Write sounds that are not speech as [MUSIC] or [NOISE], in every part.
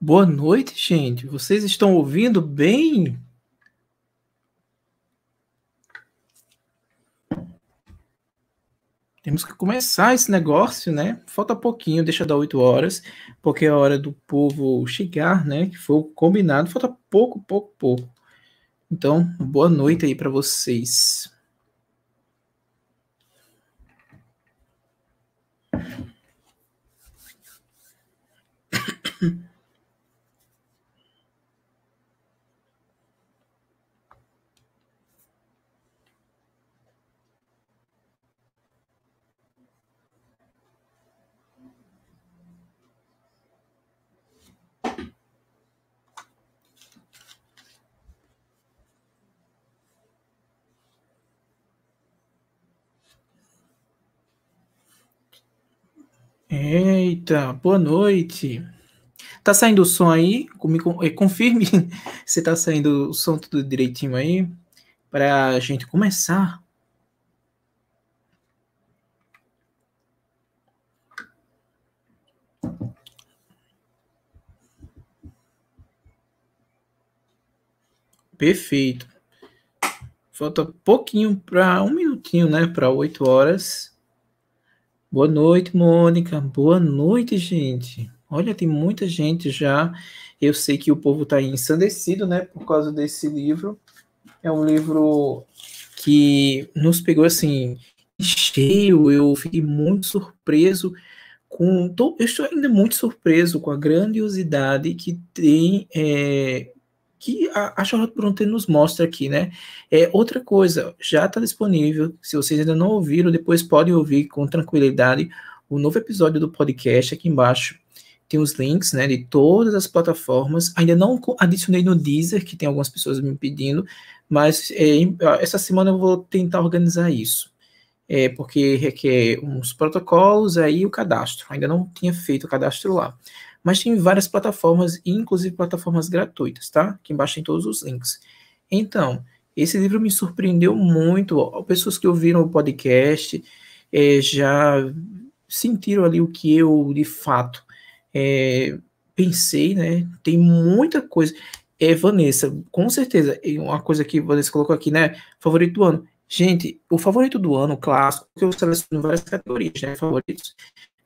Boa noite, gente. Vocês estão ouvindo bem? Temos que começar esse negócio, né? Falta pouquinho, deixa dar 8 horas, porque é a hora do povo chegar, né? Que foi combinado. Falta pouco, pouco, pouco. Então, boa noite aí para vocês. Eita, boa noite. Tá saindo o som aí? Eh, confirme [LAUGHS] se tá saindo o som tudo direitinho aí para a gente começar. Perfeito. Falta pouquinho para um minutinho, né? Para oito horas. Boa noite, Mônica. Boa noite, gente. Olha, tem muita gente já. Eu sei que o povo está ensandecido, né, por causa desse livro. É um livro que nos pegou assim cheio. Eu fiquei muito surpreso com. Tô, eu estou ainda muito surpreso com a grandiosidade que tem é, que a, a Charlotte Bronte nos mostra aqui, né? É outra coisa, já está disponível. Se vocês ainda não ouviram, depois podem ouvir com tranquilidade o novo episódio do podcast aqui embaixo. Tem os links, né, de todas as plataformas. Ainda não adicionei no Deezer, que tem algumas pessoas me pedindo, mas é, essa semana eu vou tentar organizar isso. É, porque requer uns protocolos aí o cadastro. Ainda não tinha feito o cadastro lá mas tem várias plataformas, inclusive plataformas gratuitas, tá? Aqui embaixo tem todos os links. Então, esse livro me surpreendeu muito. pessoas que ouviram o podcast é, já sentiram ali o que eu, de fato, é, pensei, né? Tem muita coisa. É, Vanessa, com certeza, uma coisa que Vanessa colocou aqui, né? Favorito do ano. Gente, o favorito do ano, clássico, que eu seleciono várias categorias, né? Favoritos.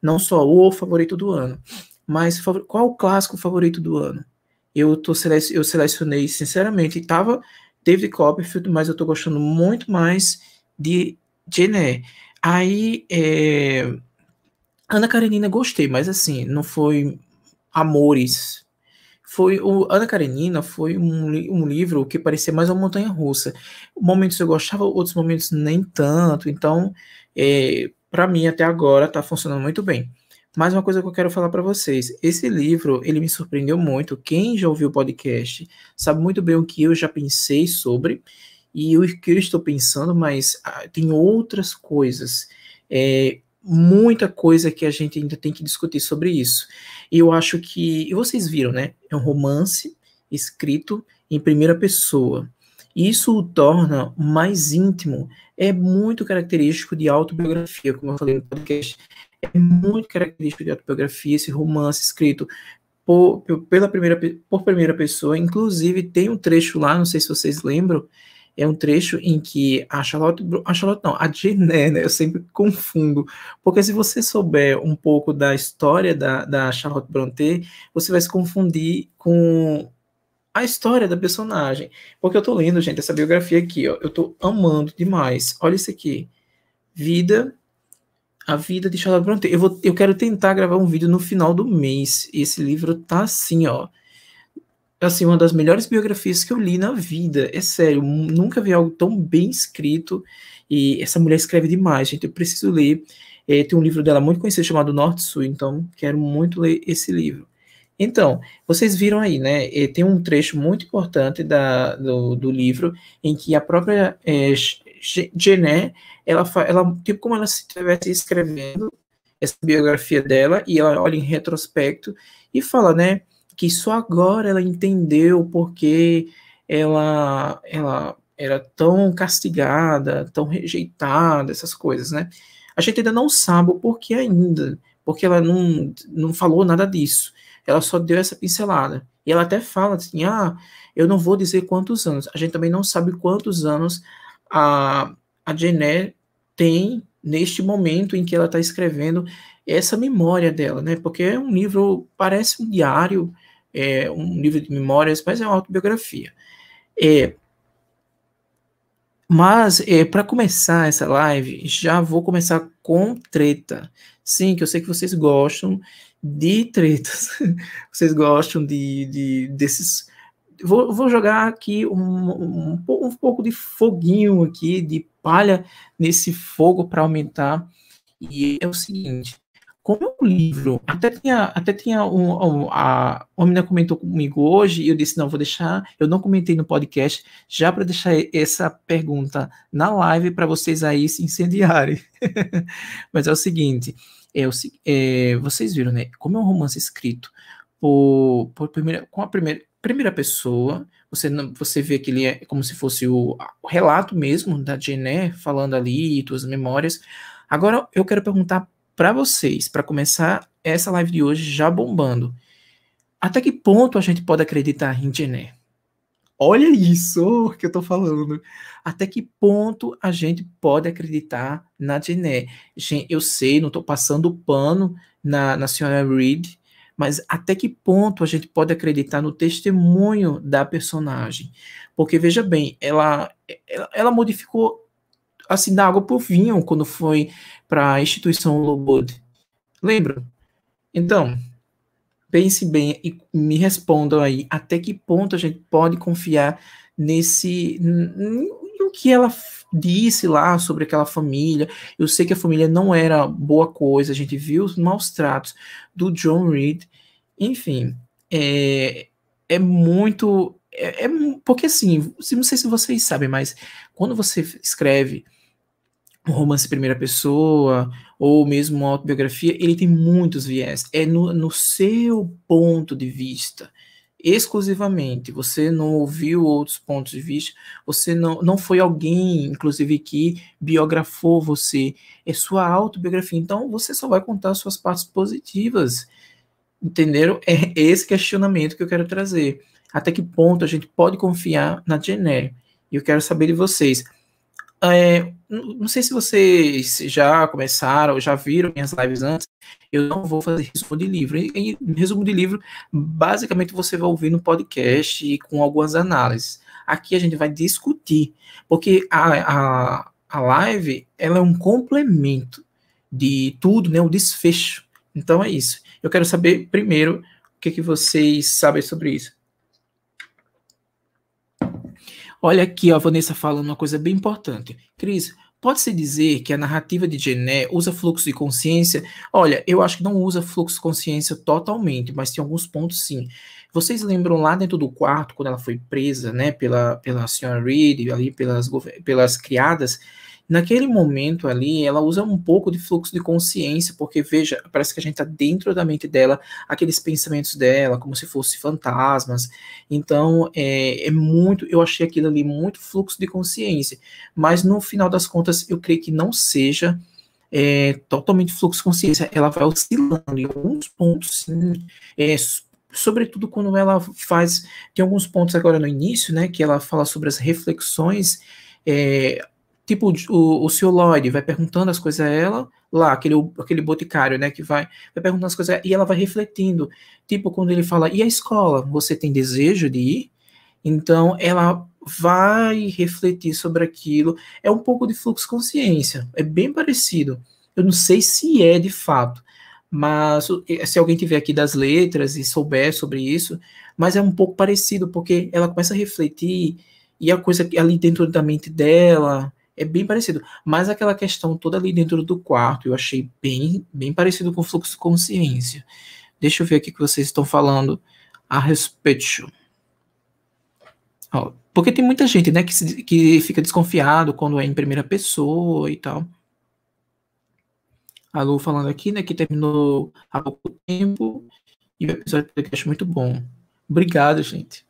Não só o favorito do ano mas qual o clássico favorito do ano? Eu, tô selec eu selecionei, sinceramente, estava David Copperfield, mas eu estou gostando muito mais de Jenner. Aí, é... Ana Karenina gostei, mas assim, não foi amores. Foi o Ana Karenina foi um, um livro que parecia mais uma montanha russa. Momentos eu gostava, outros momentos nem tanto. Então, é, para mim até agora tá funcionando muito bem. Mais uma coisa que eu quero falar para vocês. Esse livro, ele me surpreendeu muito. Quem já ouviu o podcast sabe muito bem o que eu já pensei sobre e o que eu estou pensando, mas ah, tem outras coisas. É, muita coisa que a gente ainda tem que discutir sobre isso. E eu acho que, e vocês viram, né? É um romance escrito em primeira pessoa. Isso o torna mais íntimo. É muito característico de autobiografia, como eu falei no podcast é muito característico de autobiografia, esse romance escrito por, pela primeira, por primeira pessoa. Inclusive, tem um trecho lá, não sei se vocês lembram, é um trecho em que a Charlotte, a Charlotte não, a Jené, né, eu sempre confundo, porque se você souber um pouco da história da, da Charlotte Brontë, você vai se confundir com a história da personagem, porque eu tô lendo, gente, essa biografia aqui, ó, eu tô amando demais, olha isso aqui, Vida a vida de Charlotte Bronte. Eu, vou, eu quero tentar gravar um vídeo no final do mês. Esse livro tá assim, ó. Assim, uma das melhores biografias que eu li na vida. É sério, nunca vi algo tão bem escrito. E essa mulher escreve demais, gente. Eu preciso ler. É, tem um livro dela muito conhecido chamado Norte-Sul, então quero muito ler esse livro. Então, vocês viram aí, né? É, tem um trecho muito importante da, do, do livro em que a própria é, Gené, ela, ela, tipo como ela estivesse escrevendo essa biografia dela, e ela olha em retrospecto e fala, né, que só agora ela entendeu porque ela, ela era tão castigada, tão rejeitada, essas coisas, né. A gente ainda não sabe o porquê ainda, porque ela não, não falou nada disso. Ela só deu essa pincelada. E ela até fala assim: ah, eu não vou dizer quantos anos. A gente também não sabe quantos anos a, a tem neste momento em que ela está escrevendo essa memória dela, né? Porque é um livro, parece um diário, é um livro de memórias, mas é uma autobiografia. É, mas, é, para começar essa live, já vou começar com treta. Sim, que eu sei que vocês gostam de tretas. [LAUGHS] Vocês gostam de, de desses Vou, vou jogar aqui um, um, um pouco de foguinho aqui, de palha nesse fogo para aumentar. E é o seguinte, como é um livro, até tinha, até tinha um, um, a, uma menina comentou comigo hoje e eu disse, não, vou deixar, eu não comentei no podcast, já para deixar essa pergunta na live para vocês aí se incendiarem. [LAUGHS] Mas é o seguinte, é, é, vocês viram, né, como é um romance escrito por, por primeira, com a primeira, primeira pessoa, você não, você vê que ele é como se fosse o, o relato mesmo da Jené falando ali, suas memórias. Agora eu quero perguntar para vocês, para começar essa live de hoje já bombando. Até que ponto a gente pode acreditar em Jené? Olha isso que eu estou falando. Até que ponto a gente pode acreditar na Jené? Eu sei, não estou passando pano na, na senhora Reed, mas até que ponto a gente pode acreditar no testemunho da personagem? Porque veja bem, ela, ela, ela modificou assim da água para o vinho quando foi para a instituição Lobod. Lembra? Então, pense bem e me respondam aí até que ponto a gente pode confiar nesse que ela disse lá sobre aquela família. Eu sei que a família não era boa coisa, a gente viu os maus tratos do John Reed. Enfim, é, é muito. É, é, porque assim, não sei se vocês sabem, mas quando você escreve um romance em primeira pessoa, ou mesmo uma autobiografia, ele tem muitos viés. É no, no seu ponto de vista exclusivamente, você não ouviu outros pontos de vista, você não, não foi alguém, inclusive, que biografou você, é sua autobiografia, então você só vai contar suas partes positivas, entenderam? É esse questionamento que eu quero trazer, até que ponto a gente pode confiar na Jenner, e eu quero saber de vocês, é, não sei se vocês já começaram, já viram minhas lives antes, eu não vou fazer resumo de livro. Em resumo de livro, basicamente você vai ouvir no podcast e com algumas análises. Aqui a gente vai discutir, porque a, a, a live ela é um complemento de tudo, né? O desfecho. Então é isso. Eu quero saber primeiro o que, que vocês sabem sobre isso. Olha aqui a Vanessa falando uma coisa bem importante. Cris, pode-se dizer que a narrativa de Gené usa fluxo de consciência? Olha, eu acho que não usa fluxo de consciência totalmente, mas tem alguns pontos sim. Vocês lembram lá dentro do quarto, quando ela foi presa né, pela, pela senhora Reed, ali pelas, pelas criadas, Naquele momento ali, ela usa um pouco de fluxo de consciência, porque veja, parece que a gente está dentro da mente dela, aqueles pensamentos dela, como se fossem fantasmas. Então, é, é muito, eu achei aquilo ali muito fluxo de consciência. Mas no final das contas, eu creio que não seja. É, totalmente fluxo de consciência, ela vai oscilando em alguns pontos, sim, é, sobretudo quando ela faz, tem alguns pontos agora no início, né, que ela fala sobre as reflexões, é, Tipo, o, o seu Lloyd vai perguntando as coisas a ela, lá, aquele, aquele boticário, né, que vai, vai perguntando as coisas e ela vai refletindo. Tipo, quando ele fala, e a escola? Você tem desejo de ir? Então, ela vai refletir sobre aquilo. É um pouco de fluxo consciência, é bem parecido. Eu não sei se é de fato, mas eh, se alguém tiver aqui das letras e souber sobre isso, mas é um pouco parecido, porque ela começa a refletir e a coisa ali dentro da mente dela, é bem parecido. Mas aquela questão toda ali dentro do quarto, eu achei bem, bem parecido com fluxo de consciência. Deixa eu ver aqui o que vocês estão falando a respeito. Ó, porque tem muita gente, né, que, se, que fica desconfiado quando é em primeira pessoa e tal. A Lu falando aqui, né, que terminou há pouco tempo. E o episódio do podcast é muito bom. Obrigado, gente.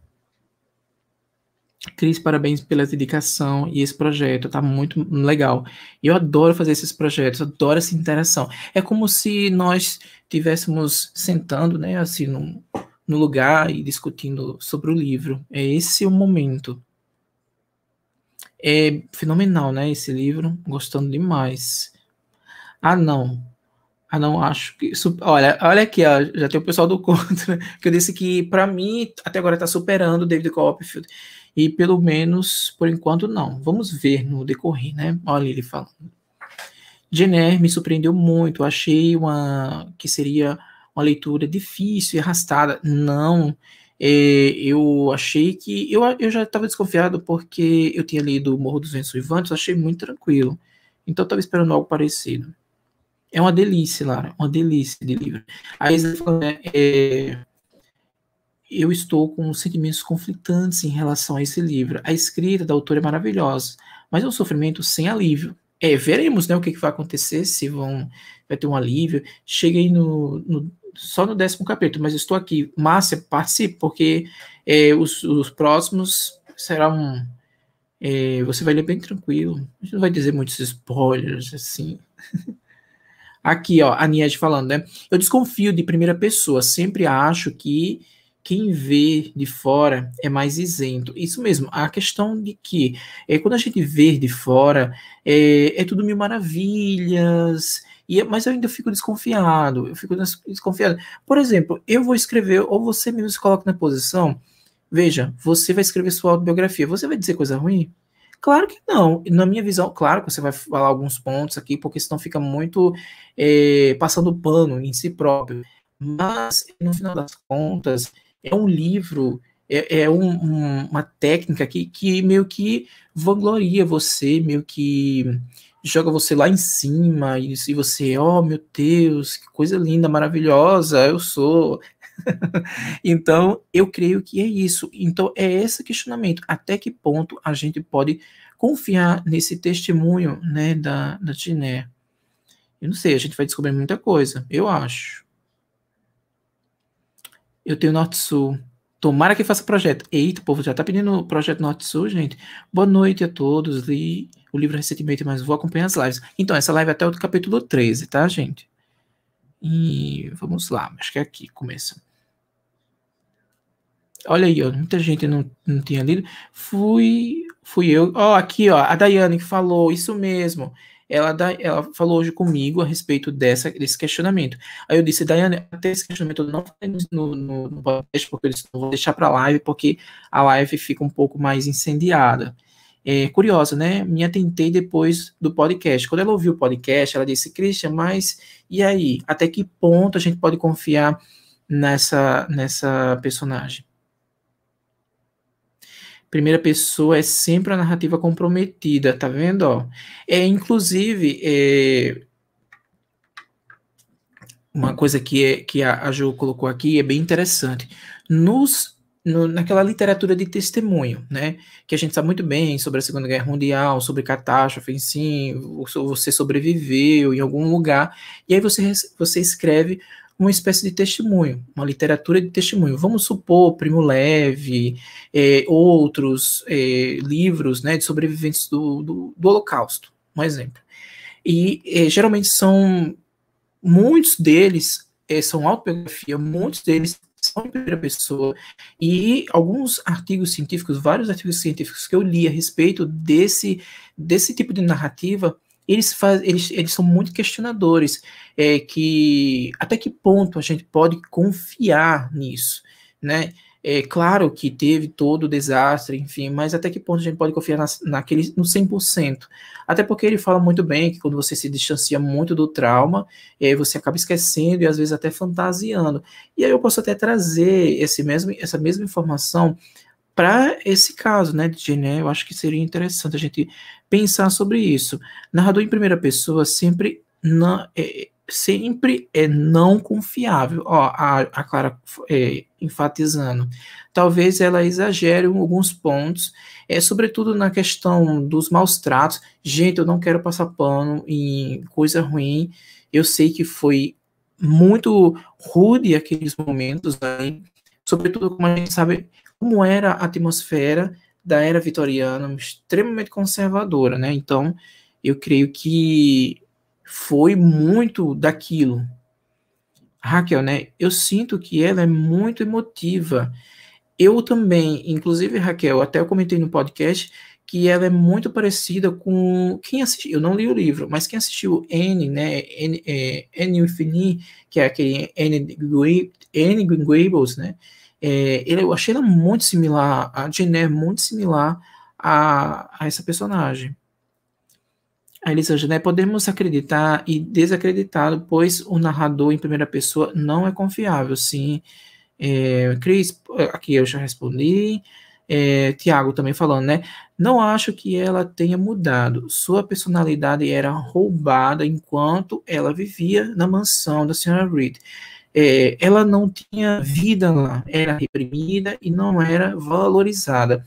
Cris, parabéns pela dedicação e esse projeto, tá muito legal. Eu adoro fazer esses projetos, adoro essa interação. É como se nós estivéssemos sentando, né, assim, no, no lugar e discutindo sobre o livro. É esse o momento. É fenomenal, né, esse livro, gostando demais. Ah, não. Ah, não, acho que. Olha, olha aqui, ó, já tem o pessoal do [LAUGHS] contra, que eu disse que, para mim, até agora tá superando o David Copperfield. E pelo menos, por enquanto, não. Vamos ver no decorrer, né? Olha ele falando. Jenner me surpreendeu muito. Achei uma que seria uma leitura difícil e arrastada. Não, é, eu achei que. Eu, eu já estava desconfiado porque eu tinha lido Morro dos Ventos Vivantes, achei muito tranquilo. Então estava esperando algo parecido. É uma delícia, Lara, uma delícia de livro. Aí falou né, é, eu estou com sentimentos conflitantes em relação a esse livro. A escrita da autora é maravilhosa, mas é um sofrimento sem alívio. É, veremos né, o que, que vai acontecer, se vão, vai ter um alívio. Cheguei no, no só no décimo capítulo, mas estou aqui. Márcia, participe, porque é, os, os, próximos serão. É, você vai ler bem tranquilo. A gente não vai dizer muitos spoilers, assim. [LAUGHS] aqui, ó, a Nied falando, né? Eu desconfio de primeira pessoa, sempre acho que quem vê de fora é mais isento. Isso mesmo, a questão de que é, quando a gente vê de fora, é, é tudo mil maravilhas, e, é, mas eu ainda fico desconfiado, eu fico desconfiado. Por exemplo, eu vou escrever, ou você mesmo se coloca na posição, veja, você vai escrever sua autobiografia, você vai dizer coisa ruim? Claro que não. Na minha visão, claro que você vai falar alguns pontos aqui, porque senão fica muito é, passando pano em si próprio. Mas, no final das contas, é um livro, é, é um, um, uma técnica que, que meio que vangloria você, meio que joga você lá em cima e, e você, oh meu Deus, que coisa linda, maravilhosa, eu sou. [LAUGHS] então, eu creio que é isso. Então, é esse questionamento. Até que ponto a gente pode confiar nesse testemunho né, da, da Tiné? Eu não sei, a gente vai descobrir muita coisa, eu acho. Eu tenho Norte-Sul. Tomara que faça projeto. Eita, o povo já tá pedindo projeto Norte-Sul, gente. Boa noite a todos. Li o livro recentemente, mas vou acompanhar as lives. Então, essa live é até o capítulo 13, tá, gente? E vamos lá, acho que é aqui começa. Olha aí, ó, muita gente não, não tinha lido. Fui, fui eu. Ó, aqui, ó, a Daiane que falou, isso mesmo. Ela, da, ela falou hoje comigo a respeito dessa, desse questionamento. Aí eu disse, Daiane, até esse questionamento eu não falei no, no, no podcast, porque eu disse, vou deixar para a live, porque a live fica um pouco mais incendiada. É, curiosa, né? Me atentei depois do podcast. Quando ela ouviu o podcast, ela disse, Christian, mas e aí? Até que ponto a gente pode confiar nessa, nessa personagem? primeira pessoa é sempre a narrativa comprometida, tá vendo? Ó, é inclusive é, uma coisa que é, que a, a Jo colocou aqui é bem interessante. Nos no, naquela literatura de testemunho, né? Que a gente sabe muito bem sobre a Segunda Guerra Mundial, sobre catástrofe, sim, você sobreviveu em algum lugar, e aí você, você escreve uma espécie de testemunho, uma literatura de testemunho. Vamos supor Primo Leve, é, outros é, livros né, de sobreviventes do, do, do, Holocausto, um exemplo. E é, geralmente são, muitos deles são autobiografia, muitos deles são em primeira pessoa, e alguns artigos científicos, vários artigos científicos que eu li a respeito desse, desse tipo de narrativa, eles, faz, eles, eles são muito questionadores, é, que até que ponto a gente pode confiar nisso, né? É claro que teve todo o desastre, enfim, mas até que ponto a gente pode confiar na, naquele, no 100%? Até porque ele fala muito bem que quando você se distancia muito do trauma, é, você acaba esquecendo e às vezes até fantasiando. E aí eu posso até trazer esse mesmo, essa mesma informação para esse caso, né, de né, eu acho que seria interessante a gente pensar sobre isso. Narrador em primeira pessoa sempre não, é, sempre é não confiável. Ó, a, a Clara é, enfatizando. Talvez ela exagere em alguns pontos, é, sobretudo na questão dos maus tratos. Gente, eu não quero passar pano em coisa ruim. Eu sei que foi muito rude aqueles momentos né, sobretudo como a gente sabe como era a atmosfera da era vitoriana, extremamente conservadora, né? Então, eu creio que foi muito daquilo. Raquel, né? Eu sinto que ela é muito emotiva. Eu também, inclusive, Raquel, até eu comentei no podcast que ela é muito parecida com quem assistiu, eu não li o livro, mas quem assistiu N, né, N, é, N Infini, que é aquele N, N Gables, né, é, ele, eu achei ela muito similar, a Jenner muito similar a, a essa personagem. A Elisângela, Jané, podemos acreditar e desacreditar, pois o narrador em primeira pessoa não é confiável. Sim, é, Cris, aqui eu já respondi. É, Tiago também falando, né? Não acho que ela tenha mudado. Sua personalidade era roubada enquanto ela vivia na mansão da senhora Reed é, ela não tinha vida lá, era reprimida e não era valorizada.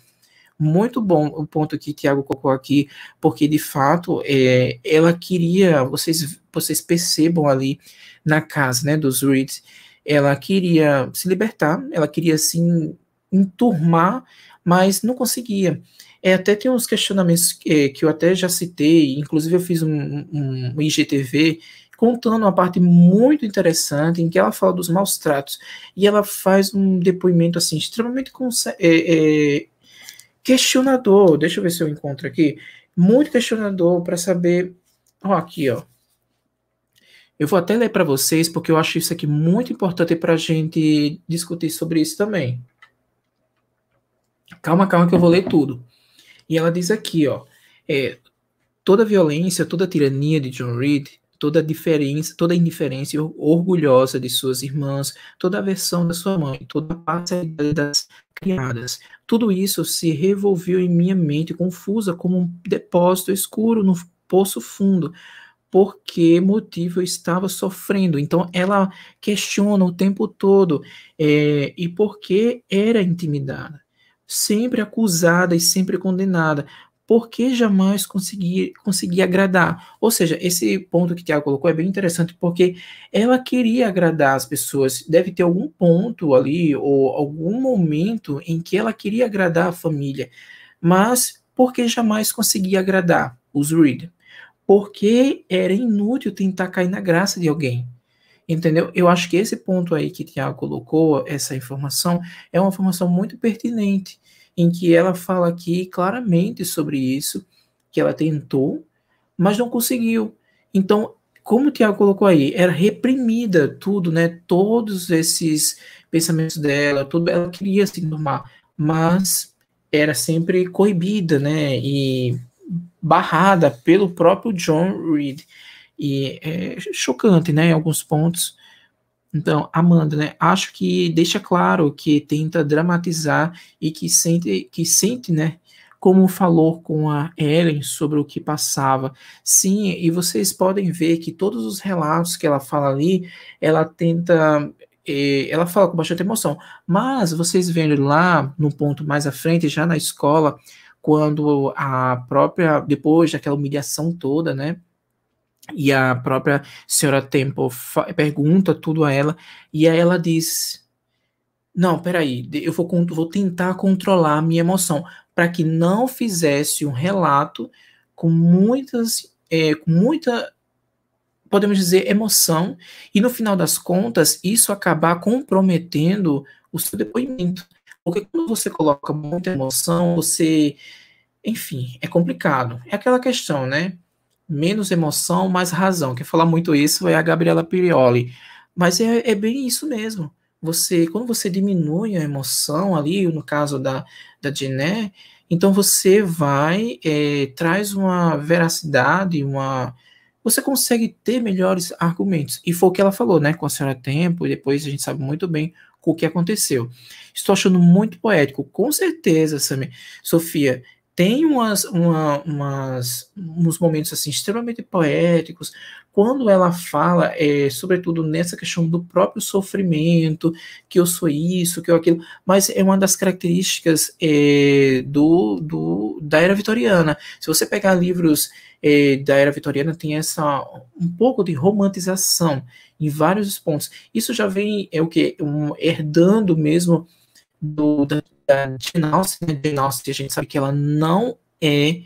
Muito bom o ponto que Tiago colocou aqui, porque de fato é, ela queria, vocês, vocês percebam ali na casa né, dos Reeds, ela queria se libertar, ela queria se assim, enturmar, mas não conseguia. É, até tem uns questionamentos que, é, que eu até já citei, inclusive eu fiz um, um IGTV contando uma parte muito interessante em que ela fala dos maus tratos e ela faz um depoimento assim extremamente é, é, questionador. Deixa eu ver se eu encontro aqui. Muito questionador para saber. Ó, aqui, ó. Eu vou até ler para vocês porque eu acho isso aqui muito importante para a gente discutir sobre isso também. Calma, calma, que eu vou ler tudo. E ela diz aqui, ó. É, toda violência, toda tirania de John Reed toda a diferença, toda a indiferença orgulhosa de suas irmãs, toda a aversão da sua mãe, toda a parcialidade das criadas. Tudo isso se revolveu em minha mente confusa como um depósito escuro no poço fundo. Por que motivo eu estava sofrendo? Então ela questiona o tempo todo é, e por que era intimidada sempre acusada e sempre condenada porque jamais conseguir, conseguir agradar. Ou seja, esse ponto que Tiago colocou é bem interessante, porque ela queria agradar as pessoas. Deve ter algum ponto ali, ou algum momento em que ela queria agradar a família, mas porque jamais conseguia agradar os Reed. Porque era inútil tentar cair na graça de alguém. Entendeu? Eu acho que esse ponto aí que Tiago colocou, essa informação, é uma informação muito pertinente em que ela fala aqui claramente sobre isso, que ela tentou, mas não conseguiu. Então, como o Tiago colocou aí, era reprimida tudo, né? Todos esses pensamentos dela, tudo, ela queria se normar, mas era sempre coibida, né? E barrada pelo próprio John Reed. E é chocante, né? Em alguns pontos. Então, Amanda, né, acho que deixa claro que tenta dramatizar e que sente, que sente, né, como falou com a Ellen sobre o que passava. Sim, e vocês podem ver que todos os relatos que ela fala ali, ela tenta eh, ela fala com bastante emoção, mas vocês vendo lá no ponto mais à frente, já na escola, quando a própria, depois daquela humilhação toda, né? E a própria senhora Temple pergunta tudo a ela, e aí ela diz: Não, peraí, eu vou, vou tentar controlar a minha emoção, para que não fizesse um relato com muitas, é, com muita, podemos dizer, emoção, e no final das contas, isso acabar comprometendo o seu depoimento. Porque quando você coloca muita emoção, você. Enfim, é complicado. É aquela questão, né? menos emoção, mais razão. Quem fala muito isso é a Gabriela Pirioli. Mas é, é bem isso mesmo. Você, quando você diminui a emoção ali, no caso da, da Gené, então você vai, é, traz uma veracidade, uma. Você consegue ter melhores argumentos. E foi o que ela falou, né? Com a senhora Tempo, e depois a gente sabe muito bem o que aconteceu. Estou achando muito poético, com certeza, Sami Sofia, tem umas, uma, umas, uns momentos assim extremamente poéticos quando ela fala, é, sobretudo nessa questão do próprio sofrimento, que eu sou isso, que eu aquilo, mas é uma das características é, do, do, da era vitoriana. Se você pegar livros é, da era vitoriana, tem essa um pouco de romantização em vários pontos. Isso já vem é o que um, herdando mesmo do, da Genalce, né? a gente sabe que ela não é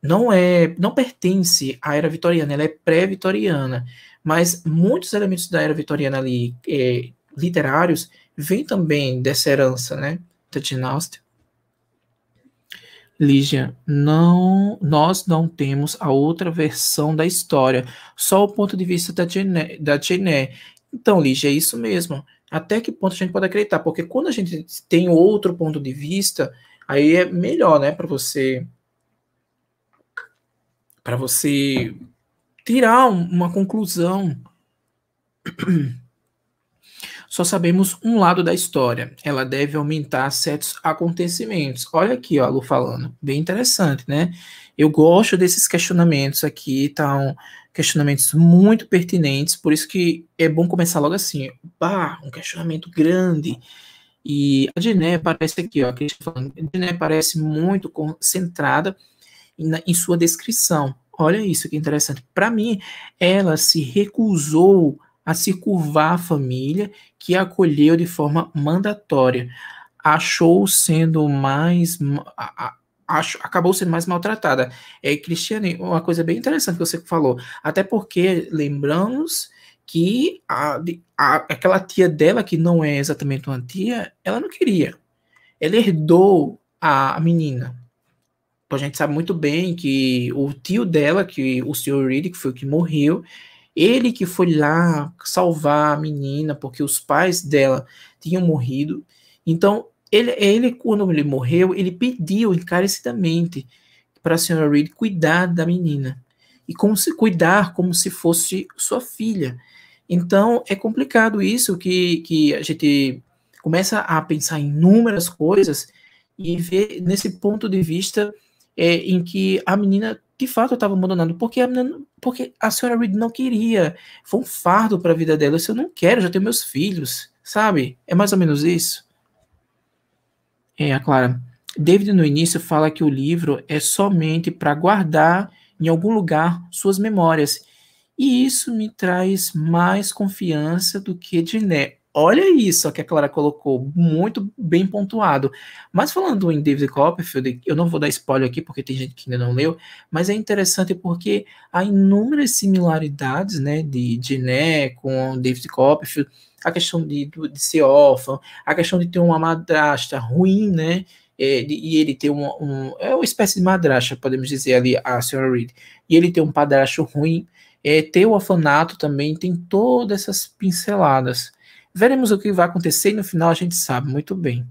não é não pertence à era vitoriana, ela é pré-vitoriana, mas muitos elementos da era vitoriana ali é, literários vêm também dessa herança, né, da Jane Lígia, não, nós não temos a outra versão da história, só o ponto de vista da Jane, da Jane. Então, Lígia, é isso mesmo até que ponto a gente pode acreditar? Porque quando a gente tem outro ponto de vista, aí é melhor, né, para você para você tirar uma conclusão. [CLEARS THROAT] Só sabemos um lado da história. Ela deve aumentar certos acontecimentos. Olha aqui, ó, a Lu falando. Bem interessante, né? Eu gosto desses questionamentos aqui, então questionamentos muito pertinentes, por isso que é bom começar logo assim, um questionamento grande. E a Diné parece aqui, ó, a tá Diné parece muito concentrada em sua descrição. Olha isso que é interessante. Para mim, ela se recusou a se curvar a família que a acolheu de forma mandatória. Achou sendo mais acho, acabou sendo mais maltratada. É, Cristiane, uma coisa bem interessante que você falou, até porque lembramos que a, a, aquela tia dela, que não é exatamente uma tia, ela não queria. Ela herdou a, a menina. A gente sabe muito bem que o tio dela, que o senhor Reed, que foi o que morreu, ele que foi lá salvar a menina, porque os pais dela tinham morrido. Então, ele, ele, quando ele morreu, ele pediu encarecidamente para a senhora Reed cuidar da menina e como se cuidar como se fosse sua filha. Então é complicado isso que, que a gente começa a pensar em inúmeras coisas e ver nesse ponto de vista é, em que a menina de fato estava abandonada porque a menina, porque a senhora Reed não queria foi um fardo para a vida dela se eu não quero já tenho meus filhos sabe é mais ou menos isso é, a Clara. David, no início, fala que o livro é somente para guardar em algum lugar suas memórias. E isso me traz mais confiança do que Diné. Olha isso que a Clara colocou, muito bem pontuado. Mas falando em David Copperfield, eu não vou dar spoiler aqui porque tem gente que ainda não leu, mas é interessante porque há inúmeras similaridades né, de Diné com David Copperfield a questão de, de ser órfão, a questão de ter uma madrasta ruim, né? É, de, e ele ter um, um, É uma espécie de madrasta, podemos dizer ali, a senhora Reed. E ele ter um padrasto ruim. É, ter o orfanato também tem todas essas pinceladas. Veremos o que vai acontecer e no final a gente sabe muito bem.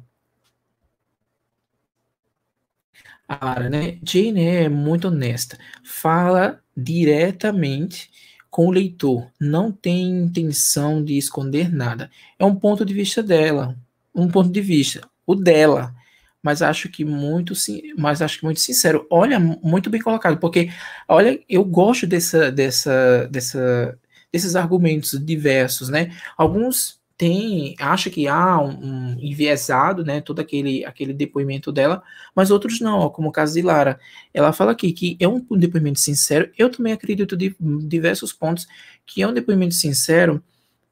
A Lara, né? Jane é muito honesta. Fala diretamente com o leitor, não tem intenção de esconder nada. É um ponto de vista dela, um ponto de vista, o dela. Mas acho que muito, mas acho que muito sincero. Olha, muito bem colocado, porque olha, eu gosto dessa, dessa, dessa, desses argumentos diversos, né? Alguns tem, acha que há um, um enviesado, né, todo aquele, aquele depoimento dela, mas outros não, ó, como o caso de Lara. Ela fala aqui que é um, um depoimento sincero, eu também acredito de diversos pontos que é um depoimento sincero,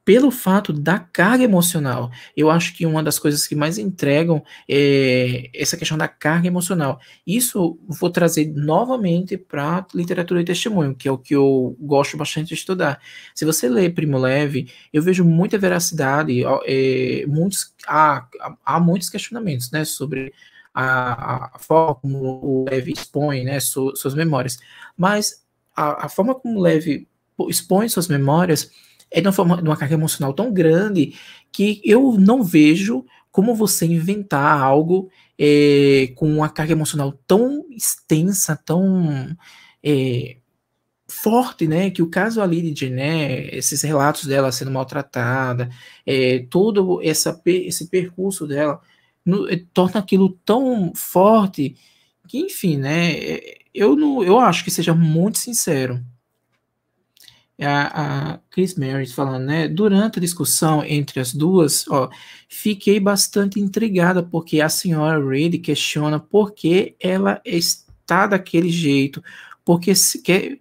pelo fato da carga emocional. Eu acho que uma das coisas que mais entregam é essa questão da carga emocional. Isso vou trazer novamente para literatura e testemunho, que é o que eu gosto bastante de estudar. Se você lê Primo Leve, eu vejo muita veracidade, é, muitos, há, há muitos questionamentos né, sobre a, a forma como o Leve expõe né, su, suas memórias. Mas a, a forma como o Leve expõe suas memórias é de uma, forma, de uma carga emocional tão grande que eu não vejo como você inventar algo é, com uma carga emocional tão extensa, tão é, forte, né? Que o caso ali de Jené, esses relatos dela sendo maltratada, é, todo essa, esse percurso dela, no, é, torna aquilo tão forte que, enfim, né? É, eu, não, eu acho que seja muito sincero. É a, a Chris Marys falando, né? Durante a discussão entre as duas, ó, fiquei bastante intrigada porque a senhora Reid questiona por que ela está daquele jeito, porque se quer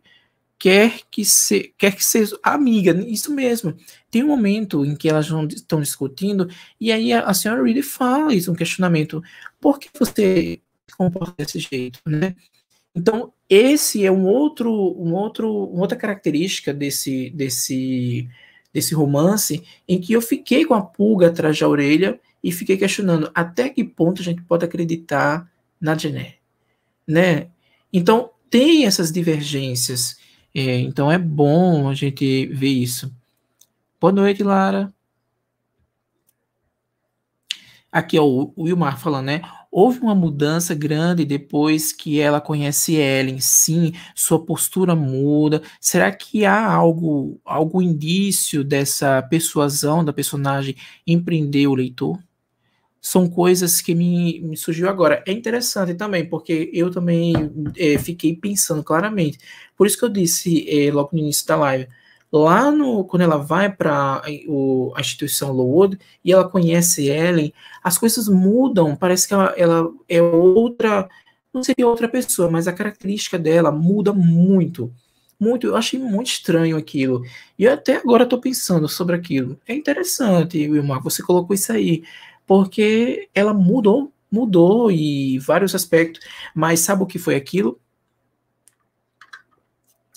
quer que se quer que seja amiga, isso mesmo. Tem um momento em que elas estão discutindo e aí a, a senhora Reid fala isso, um questionamento, por que você se comporta desse jeito, né? Então, esse é um outro, um outro, uma outra característica desse, desse, desse romance em que eu fiquei com a pulga atrás da orelha e fiquei questionando até que ponto a gente pode acreditar na Gené, né? Então, tem essas divergências. É, então, é bom a gente ver isso. Boa noite, Lara. Aqui é o Wilmar falando, né? Houve uma mudança grande depois que ela conhece Ellen, sim, sua postura muda. Será que há algo, algum indício dessa persuasão da personagem empreender o leitor? São coisas que me, me surgiu agora. É interessante também, porque eu também é, fiquei pensando claramente. Por isso que eu disse é, logo no início da live lá no quando ela vai para eh, a instituição Lowood e ela conhece Ellen, as coisas mudam, parece que ela, ela é outra, não seria outra pessoa, mas a característica dela muda muito. Muito, eu achei muito estranho aquilo. E até agora estou pensando sobre aquilo. É interessante, Wilmar, você colocou isso aí, porque ela mudou, mudou e vários aspectos, mas sabe o que foi aquilo?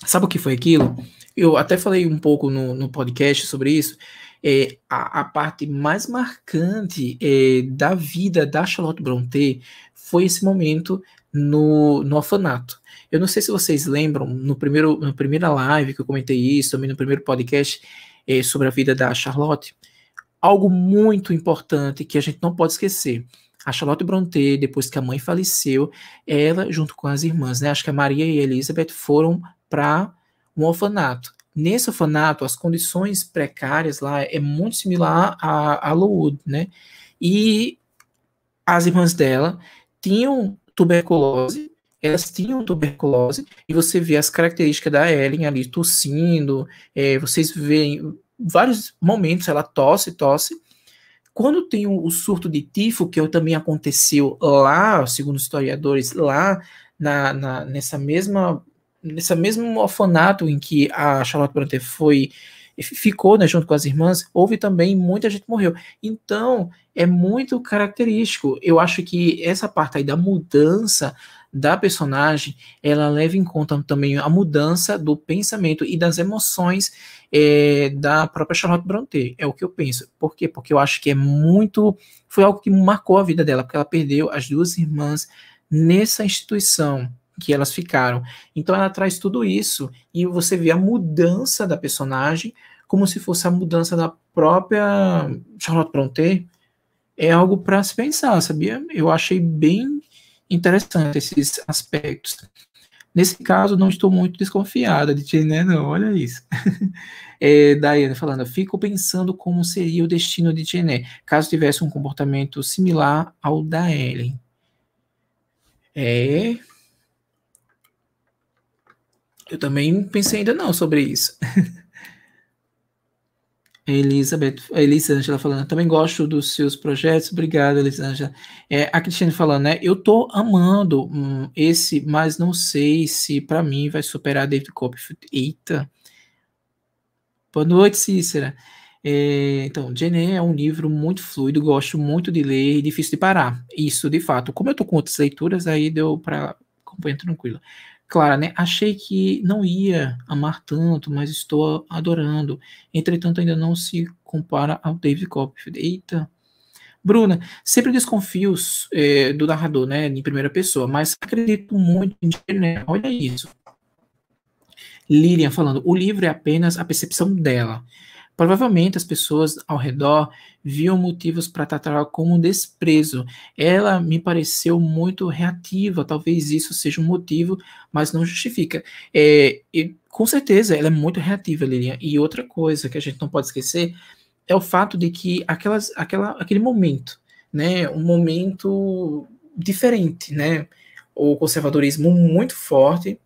Sabe o que foi aquilo? eu até falei um pouco no, no podcast sobre isso, é, a, a, parte mais marcante é, da vida da Charlotte Brontë foi esse momento no, no orfanato. Eu não sei se vocês lembram, no primeiro, na primeira live que eu comentei isso, também no primeiro podcast é, sobre a vida da Charlotte, algo muito importante que a gente não pode esquecer. A Charlotte Brontë, depois que a mãe faleceu, ela, junto com as irmãs, né, acho que a Maria e a Elizabeth, foram para um orfanato. Nesse orfanato, as condições precárias lá é muito similar a, a Lowood, né? E as irmãs dela tinham tuberculose, elas tinham tuberculose, e você vê as características da Ellen ali tossindo, é, vocês veem vários momentos ela tosse, tosse. Quando tem o, o surto de tifo, que é também aconteceu lá, segundo historiadores, lá na, na, nessa mesma nessa mesmo orfanato em que a Charlotte Brontë foi ficou né, junto com as irmãs, houve também muita gente morreu. Então, é muito característico. Eu acho que essa parte aí da mudança da personagem, ela leva em conta também a mudança do pensamento e das emoções é, da própria Charlotte Brontë. É o que eu penso. Por quê? Porque eu acho que é muito... Foi algo que marcou a vida dela, porque ela perdeu as duas irmãs nessa instituição, que elas ficaram. Então ela traz tudo isso e você vê a mudança da personagem como se fosse a mudança da própria Charlotte Brontë. É algo para se pensar, sabia? Eu achei bem interessante esses aspectos. Nesse caso, não estou muito desconfiada de ti, né? Não, olha isso. [LAUGHS] é, Daiane falando, fico pensando como seria o destino de Tiené, caso tivesse um comportamento similar ao da Ellen. É, eu também pensei ainda não sobre isso. [LAUGHS] Elizabeth, a Elisângela falando, também gosto dos seus projetos, obrigado, Elisângela. É, a Cristina falando, né? Eu tô amando hum, esse, mas não sei se para mim vai superar David Copperfield. Eita! Boa noite, Cícera. É, então, Jenny é um livro muito fluido, gosto muito de ler e difícil de parar. Isso, de fato. Como eu tô com outras leituras, aí deu para acompanhar tranquilo. Clara, né? Achei que não ia amar tanto, mas estou adorando. Entretanto, ainda não se compara ao David Copperfield. Eita. Bruna, sempre desconfio é, do narrador, né? Em primeira pessoa, mas acredito muito em né? Olha isso. Lilian falando, o livro é apenas a percepção dela. Provavelmente as pessoas ao redor viam motivos para tratar como um desprezo. Ela me pareceu muito reativa, talvez isso seja um motivo, mas não justifica. É, e, com certeza, ela é muito reativa, Lilian. E outra coisa que a gente não pode esquecer é o fato de que aquelas, aquela, aquele momento, né, um momento diferente, né, o conservadorismo muito forte,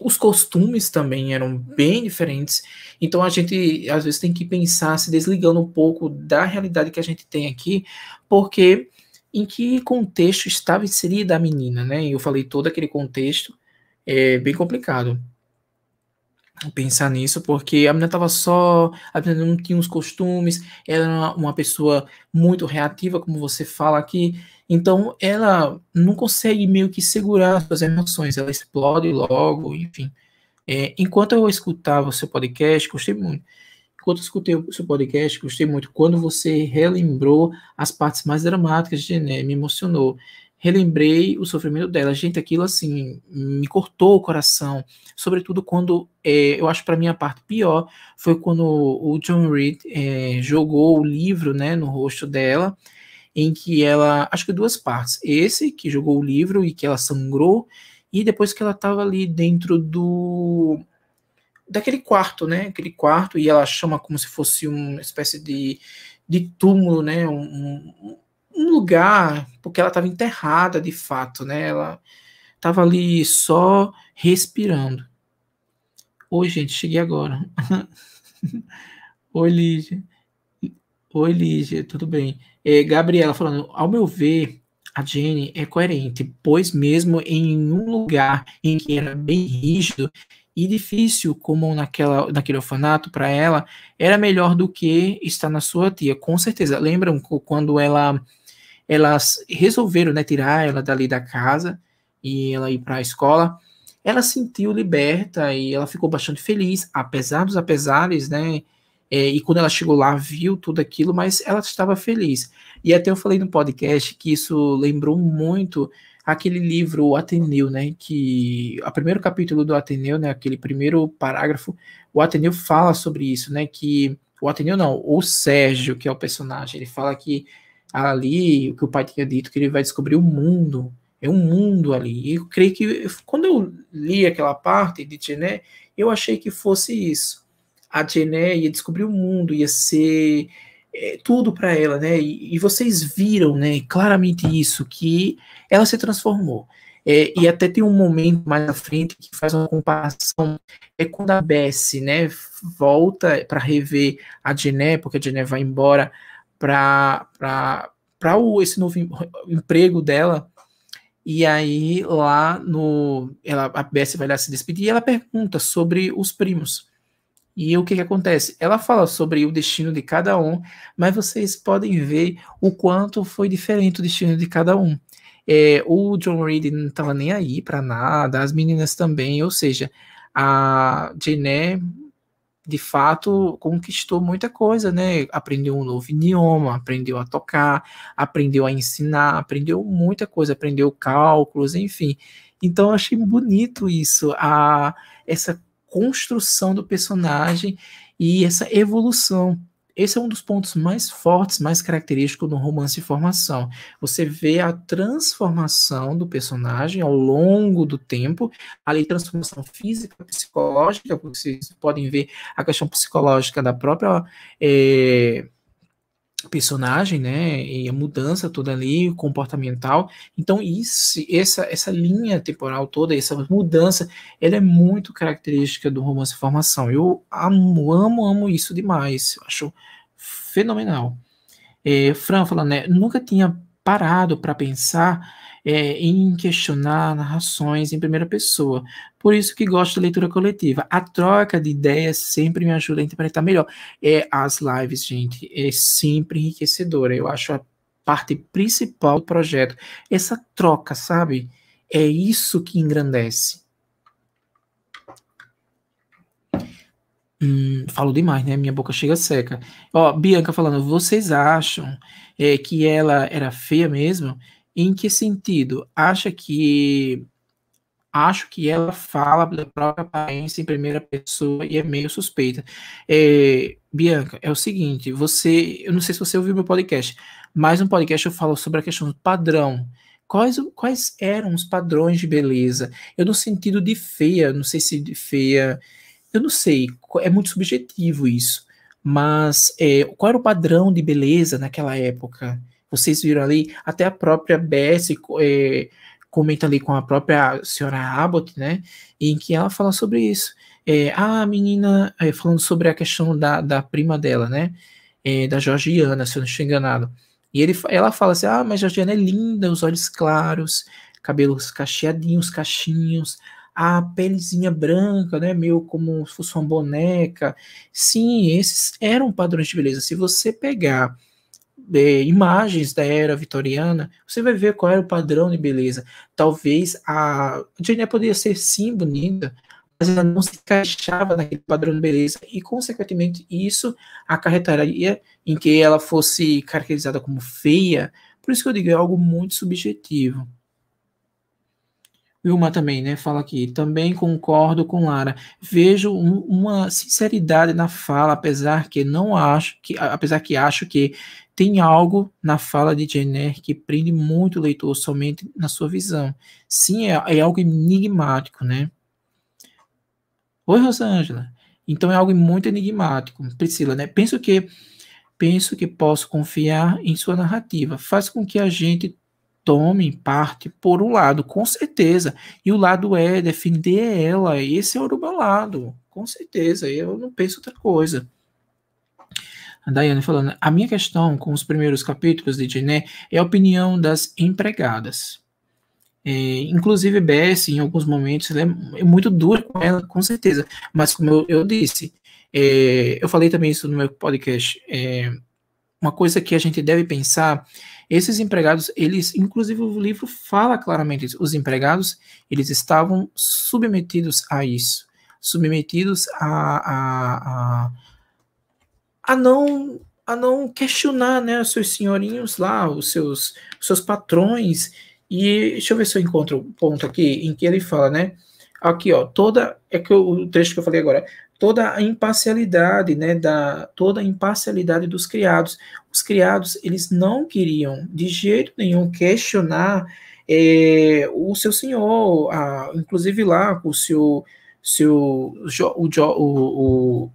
os costumes também eram bem diferentes. Então a gente às vezes tem que pensar se desligando um pouco da realidade que a gente tem aqui, porque em que contexto estava inserida a menina, né? Eu falei todo aquele contexto, é bem complicado pensar nisso, porque a menina estava só, a menina não tinha os costumes, era uma pessoa muito reativa, como você fala aqui, então ela não consegue meio que segurar suas emoções, ela explode logo, enfim. É, enquanto eu escutava o seu podcast, gostei muito. Enquanto eu escutei o seu podcast, gostei muito. Quando você relembrou as partes mais dramáticas de Gené, me emocionou relembrei o sofrimento dela. Gente, aquilo assim me cortou o coração, sobretudo quando é, eu acho para mim a parte pior foi quando o John Reed é, jogou o livro, né, no rosto dela, em que ela, acho que duas partes, esse que jogou o livro e que ela sangrou e depois que ela estava ali dentro do daquele quarto, né, aquele quarto e ela chama como se fosse uma espécie de, de túmulo, né, um, um lugar, porque ela estava enterrada de fato, né? Ela estava ali só respirando. Oi, gente, cheguei agora. [LAUGHS] Oi, Lígia. Oi, Lígia, tudo bem? É, Gabriela falando, ao meu ver, a Jenny é coerente, pois mesmo em um lugar em que era bem rígido e difícil, como naquela, naquele orfanato para ela, era melhor do que estar na sua tia, com certeza. Lembram quando ela elas resolveram né, tirar ela dali da casa e ela ir para a escola, ela se sentiu liberta e ela ficou bastante feliz, apesar dos apesares, né? É, e quando ela chegou lá, viu tudo aquilo, mas ela estava feliz. E até eu falei no podcast que isso lembrou muito aquele livro o Ateneu, né? Que o primeiro capítulo do Ateneu, né? Aquele primeiro parágrafo, o Ateneu fala sobre isso, né? Que o Ateneu não, o Sérgio, que é o personagem, ele fala que ali, o que o pai tinha dito, que ele vai descobrir o mundo. É um mundo ali. E eu creio que quando eu li aquela parte de Gené, eu achei que fosse isso. A Gené ia descobrir o mundo, ia ser é, tudo para ela, né? E, e, vocês viram, né, claramente isso, que ela se transformou. É, e até tem um momento mais à frente que faz uma comparação. É quando a Bessie, né, volta para rever a Gené, porque a Gené vai embora para esse novo emprego dela. E aí lá no ela a Bessie vai lá se despedir e ela pergunta sobre os primos. E o que, que acontece? Ela fala sobre o destino de cada um, mas vocês podem ver o quanto foi diferente o destino de cada um. É, o John Reed não estava nem aí para nada, as meninas também, ou seja, a Jeanette de fato conquistou muita coisa, né? Aprendeu um novo idioma, aprendeu a tocar, aprendeu a ensinar, aprendeu muita coisa, aprendeu cálculos, enfim. Então eu achei bonito isso, a essa construção do personagem e essa evolução, esse é um dos pontos mais fortes, mais característicos do romance de formação. Você vê a transformação do personagem ao longo do tempo, além de transformação física, psicológica, vocês podem ver a questão psicológica da própria. Eh, personagem, né, e a mudança toda ali, comportamental. Então isso, essa essa linha temporal toda, essa mudança, ela é muito característica do romance formação. Eu amo, amo, amo isso demais. Eu acho fenomenal. É, Fran fala, né, nunca tinha parado para pensar é, em questionar narrações em primeira pessoa. Por isso que gosto de leitura coletiva. A troca de ideias sempre me ajuda a interpretar melhor. É, as lives, gente, é sempre enriquecedora. Eu acho a parte principal do projeto. Essa troca, sabe? É isso que engrandece. Hum, falo demais, né? Minha boca chega seca. Ó, Bianca falando, vocês acham é, que ela era feia mesmo? Em que sentido? Acha que acho que ela fala da própria aparência em primeira pessoa e é meio suspeita. É, Bianca, é o seguinte, você, eu não sei se você ouviu meu podcast, mas no podcast eu falo sobre a questão do padrão. Quais, quais eram os padrões de beleza? Eu no sentido de feia, não sei se de feia, eu não sei, é muito subjetivo isso. Mas é, qual era o padrão de beleza naquela época? Vocês viram ali, até a própria BS é, eh, comenta ali com a própria senhora Abbott, né? Em que ela fala sobre isso. É, ah, a menina é, falando sobre a questão da, da prima dela, né? É, da Georgiana, se eu não estou enganado. E ele, ela fala assim: ah, mas Georgiana é linda, os olhos claros, cabelos cacheadinhos, cachinhos, a pelezinha branca, né, meio como se fosse uma boneca. Sim, esses eram padrões de beleza. Se você pegar é, imagens da era vitoriana, você vai ver qual era o padrão de beleza. Talvez a Jane poderia ser sim bonita, mas ela não se encaixava naquele padrão de beleza e, consequentemente, isso acarretaria em que ela fosse caracterizada como feia. Por isso que eu digo, é algo muito subjetivo uma também, né? Fala aqui. Também concordo com Lara. Vejo um, uma sinceridade na fala, apesar que não acho que, apesar que acho que tem algo na fala de Jenner que prende muito o leitor somente na sua visão. Sim, é, é algo enigmático, né? Oi, Rosângela. Então é algo muito enigmático, Priscila, né? Penso que penso que posso confiar em sua narrativa. Faz com que a gente tomem parte por um lado, com certeza. E o lado é defender ela. Esse é o meu lado, com certeza. Eu não penso outra coisa. A Daiane falando, a minha questão com os primeiros capítulos de Gené é a opinião das empregadas. É, inclusive, BS, em alguns momentos, é, é muito dura com ela, com certeza. Mas, como eu, eu disse, é, eu falei também isso no meu podcast, é, uma coisa que a gente deve pensar esses empregados, eles, inclusive o livro fala claramente isso, os empregados, eles estavam submetidos a isso, submetidos a, a, a, a não a não questionar, né, os seus senhorinhos lá, os seus, os seus patrões, e deixa eu ver se eu encontro o um ponto aqui em que ele fala, né, aqui, ó, toda, é que o trecho que eu falei agora, toda a imparcialidade, né, da, toda a imparcialidade dos criados. Os criados, eles não queriam de jeito nenhum questionar é, o seu senhor, a, inclusive lá o seu, seu o, o, o,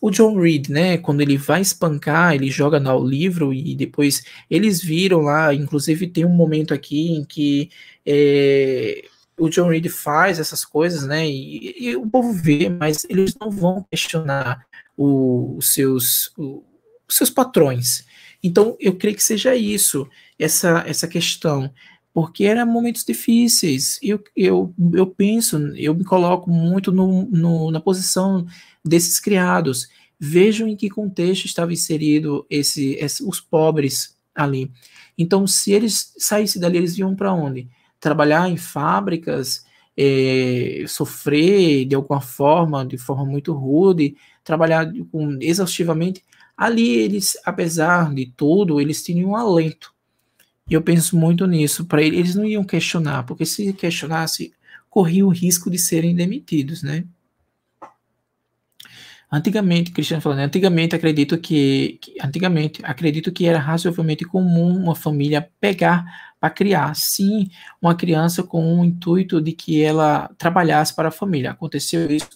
o John Reed, né, quando ele vai espancar, ele joga no livro e depois eles viram lá, inclusive tem um momento aqui em que é, o John Reed faz essas coisas, né? E, e o povo vê, mas eles não vão questionar o, os seus, o, os seus patrões. Então, eu creio que seja isso, essa, essa questão, porque eram momentos difíceis. Eu, eu, eu penso, eu me coloco muito no, no, na posição desses criados. Vejam em que contexto estava inserido esse, esse os pobres ali. Então, se eles saíssem dali, eles iam para onde? trabalhar em fábricas, é, sofrer de alguma forma, de forma muito rude, trabalhar com, exaustivamente, ali eles, apesar de tudo, eles tinham um alento. E eu penso muito nisso. Para eles, eles não iam questionar, porque se questionasse, corria o risco de serem demitidos, né? Antigamente, Cristiano falando, né, antigamente acredito que, que, antigamente acredito que era razoavelmente comum uma família pegar para criar sim uma criança com o intuito de que ela trabalhasse para a família. Aconteceu isso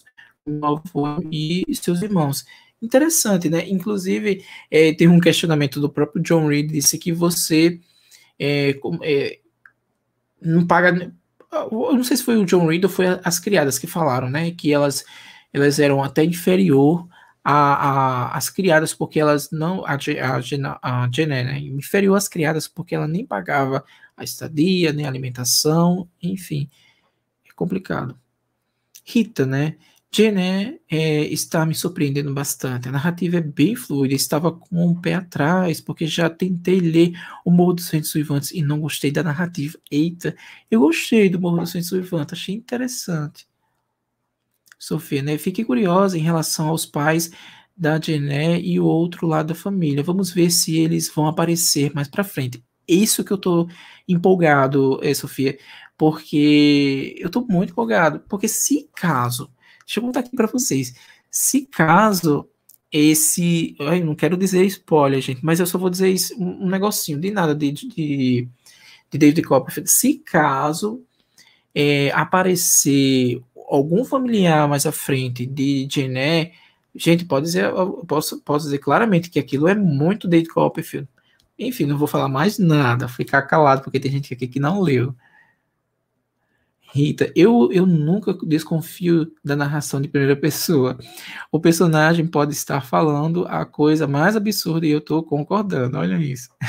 com meu avô e seus irmãos. Interessante, né? Inclusive, é, um questionamento do próprio John Reed, disse que você é, é, não paga. Eu não sei se foi o John Reed ou foi as criadas que falaram, né? Que elas elas eram até inferior às criadas, porque elas não. A, a, a Gené, né? Inferior às criadas, porque ela nem pagava a estadia, nem a alimentação, enfim. É complicado. Rita, né? Gené é, está me surpreendendo bastante. A narrativa é bem fluida, estava com um pé atrás, porque já tentei ler O Morro dos Ventos Vivantes e não gostei da narrativa. Eita, eu gostei do Morro dos Ventos Vivantes achei interessante. Sofia, né? Fiquei curiosa em relação aos pais da Jené e o outro lado da família. Vamos ver se eles vão aparecer mais para frente. Isso que eu tô empolgado, eh, Sofia, porque eu tô muito empolgado, porque se caso, deixa eu contar aqui para vocês, se caso esse, eu não quero dizer spoiler, gente, mas eu só vou dizer isso, um, um negocinho de nada de, de, de David Copperfield. Se caso é, aparecer algum familiar mais à frente de Jenner, gente, pode dizer, posso, posso dizer claramente que aquilo é muito David Copperfield. Enfim, não vou falar mais nada, ficar calado, porque tem gente aqui que não leu. Rita, eu, eu nunca desconfio da narração de primeira pessoa. O personagem pode estar falando a coisa mais absurda e eu estou concordando, olha isso. [LAUGHS]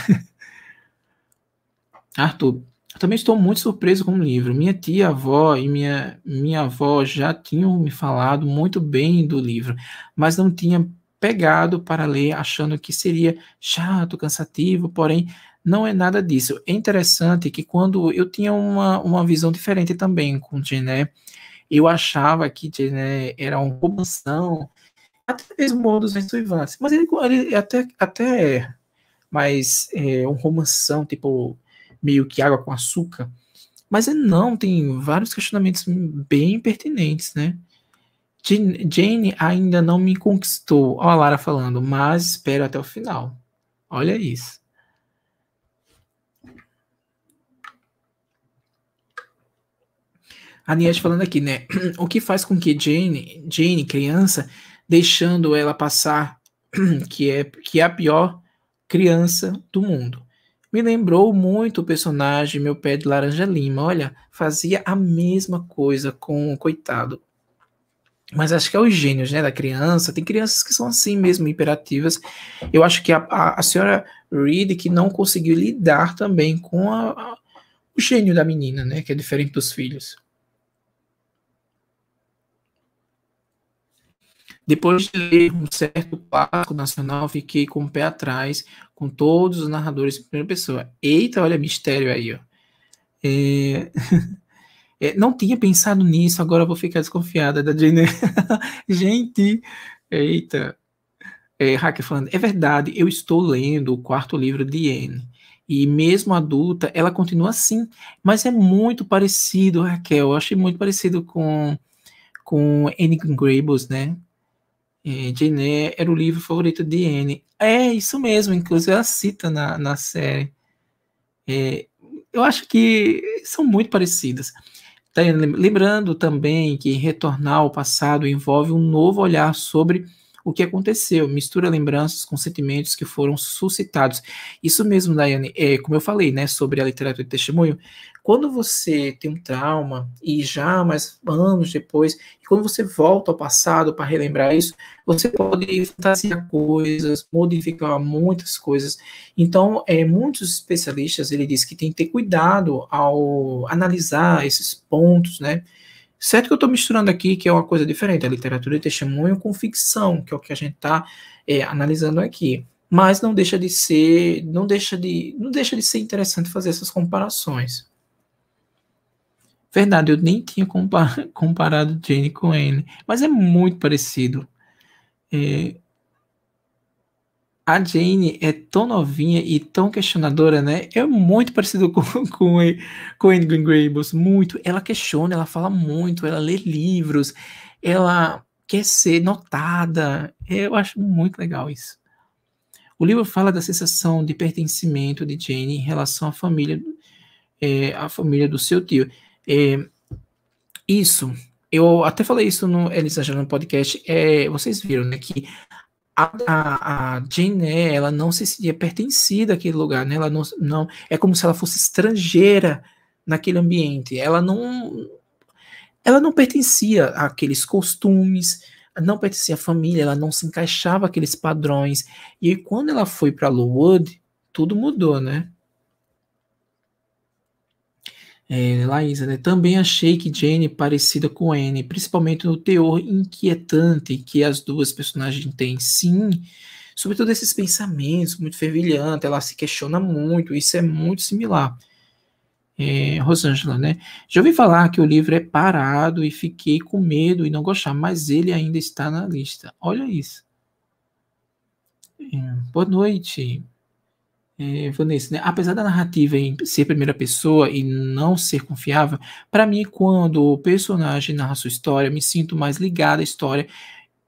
Arthur, também estou muito surpreso com o livro. Minha tia avó e minha, minha avó já tinham me falado muito bem do livro, mas não tinha pegado para ler, achando que seria chato, cansativo, porém não é nada disso. É interessante que quando eu tinha uma, uma visão diferente também com Gené, eu achava que Gené era um romance até mesmo o dos Vance, mas ele, ele, é até, até é, mas é um romance tipo meio que água com açúcar. Mas é não, tem vários questionamentos bem pertinentes, né? Jane ainda não me conquistou. Olha a Lara falando, mas espero até o final. Olha isso. A Nietzsche falando aqui, né? [CLEARS THROAT] O que faz com que Jane, Jane criança, deixando ela passar, [CLEARS THROAT] que é, que é a pior criança do mundo. Me lembrou muito o personagem Meu Pé de Laranja Lima. Olha, fazia a mesma coisa com o coitado. Mas acho que é os gênios, né, da criança. Tem crianças que são assim mesmo, imperativas. Eu acho que a, a, a senhora Reed que não conseguiu lidar também com a, a, o gênio da menina, né, que é diferente dos filhos. Depois de ler um certo clássico nacional, fiquei com o pé atrás com todos os narradores em primeira pessoa. Eita, olha mistério aí, ó. É... [LAUGHS] É, não tinha pensado nisso, agora vou ficar desconfiada da Jane. [LAUGHS] Gente, eita. É, Hacker falando, é verdade, eu estou lendo o quarto livro de Anne. E mesmo adulta, ela continua assim. Mas é muito parecido, Raquel. Eu achei muito parecido com, com Anne Grables, né? E Jane era o livro favorito de Anne. É isso mesmo, inclusive ela cita na, na série. É, eu acho que são muito parecidas. Tá, lembrando também que retornar ao passado envolve um novo olhar sobre o que aconteceu, mistura lembranças com sentimentos que foram suscitados. Isso mesmo, Daiane, é, como eu falei, né, sobre a literatura de testemunho, quando você tem um trauma e já mais anos depois, e quando você volta ao passado para relembrar isso, você pode fantasiar coisas, modificar muitas coisas. Então, é, muitos especialistas ele diz que tem que ter cuidado ao analisar esses pontos, né? Certo que eu estou misturando aqui, que é uma coisa diferente, a literatura e testemunho com ficção, que é o que a gente está é, analisando aqui. Mas não deixa de ser, não deixa de, não deixa de ser interessante fazer essas comparações. Verdade, eu nem tinha [LAUGHS] comparado Jane com Anne, mas é muito parecido. É... A Jane é tão novinha e tão questionadora, né? É muito parecido com, com, [LAUGHS] com Anne Green Gables, muito. Ela questiona, ela fala muito, ela lê livros, ela quer ser notada. É, eu acho muito legal isso. O livro fala da sensação de pertencimento de Jane em relação à família, é, à família do seu tio. É, isso, eu até falei isso no Eles Exagerando Podcast, é, vocês viram, né, que a, a, a Jane, né, ela não se sentia pertencida àquele lugar, né, ela não, não, é como se ela fosse estrangeira naquele ambiente, ela não, ela não pertencia àqueles costumes, não pertencia à família, ela não se encaixava aqueles padrões. E aí, quando ela foi para Lowood, tudo mudou, né? é, Laísa, né? Também achei que Jane é parecida com Anne, principalmente no teor inquietante que as duas personagens têm. Sim, sobretudo esses pensamentos muito fervilhantes, ela se questiona muito, isso é muito similar. É, Rosângela, né? Já ouvi falar que o livro é parado e fiquei com medo e não gostar, mas ele ainda está na lista. Olha isso. É, boa noite é, Vanessa, né? apesar da narrativa em ser primeira pessoa e não ser confiável, para mim, quando o personagem narra sua história, me sinto mais ligado à história,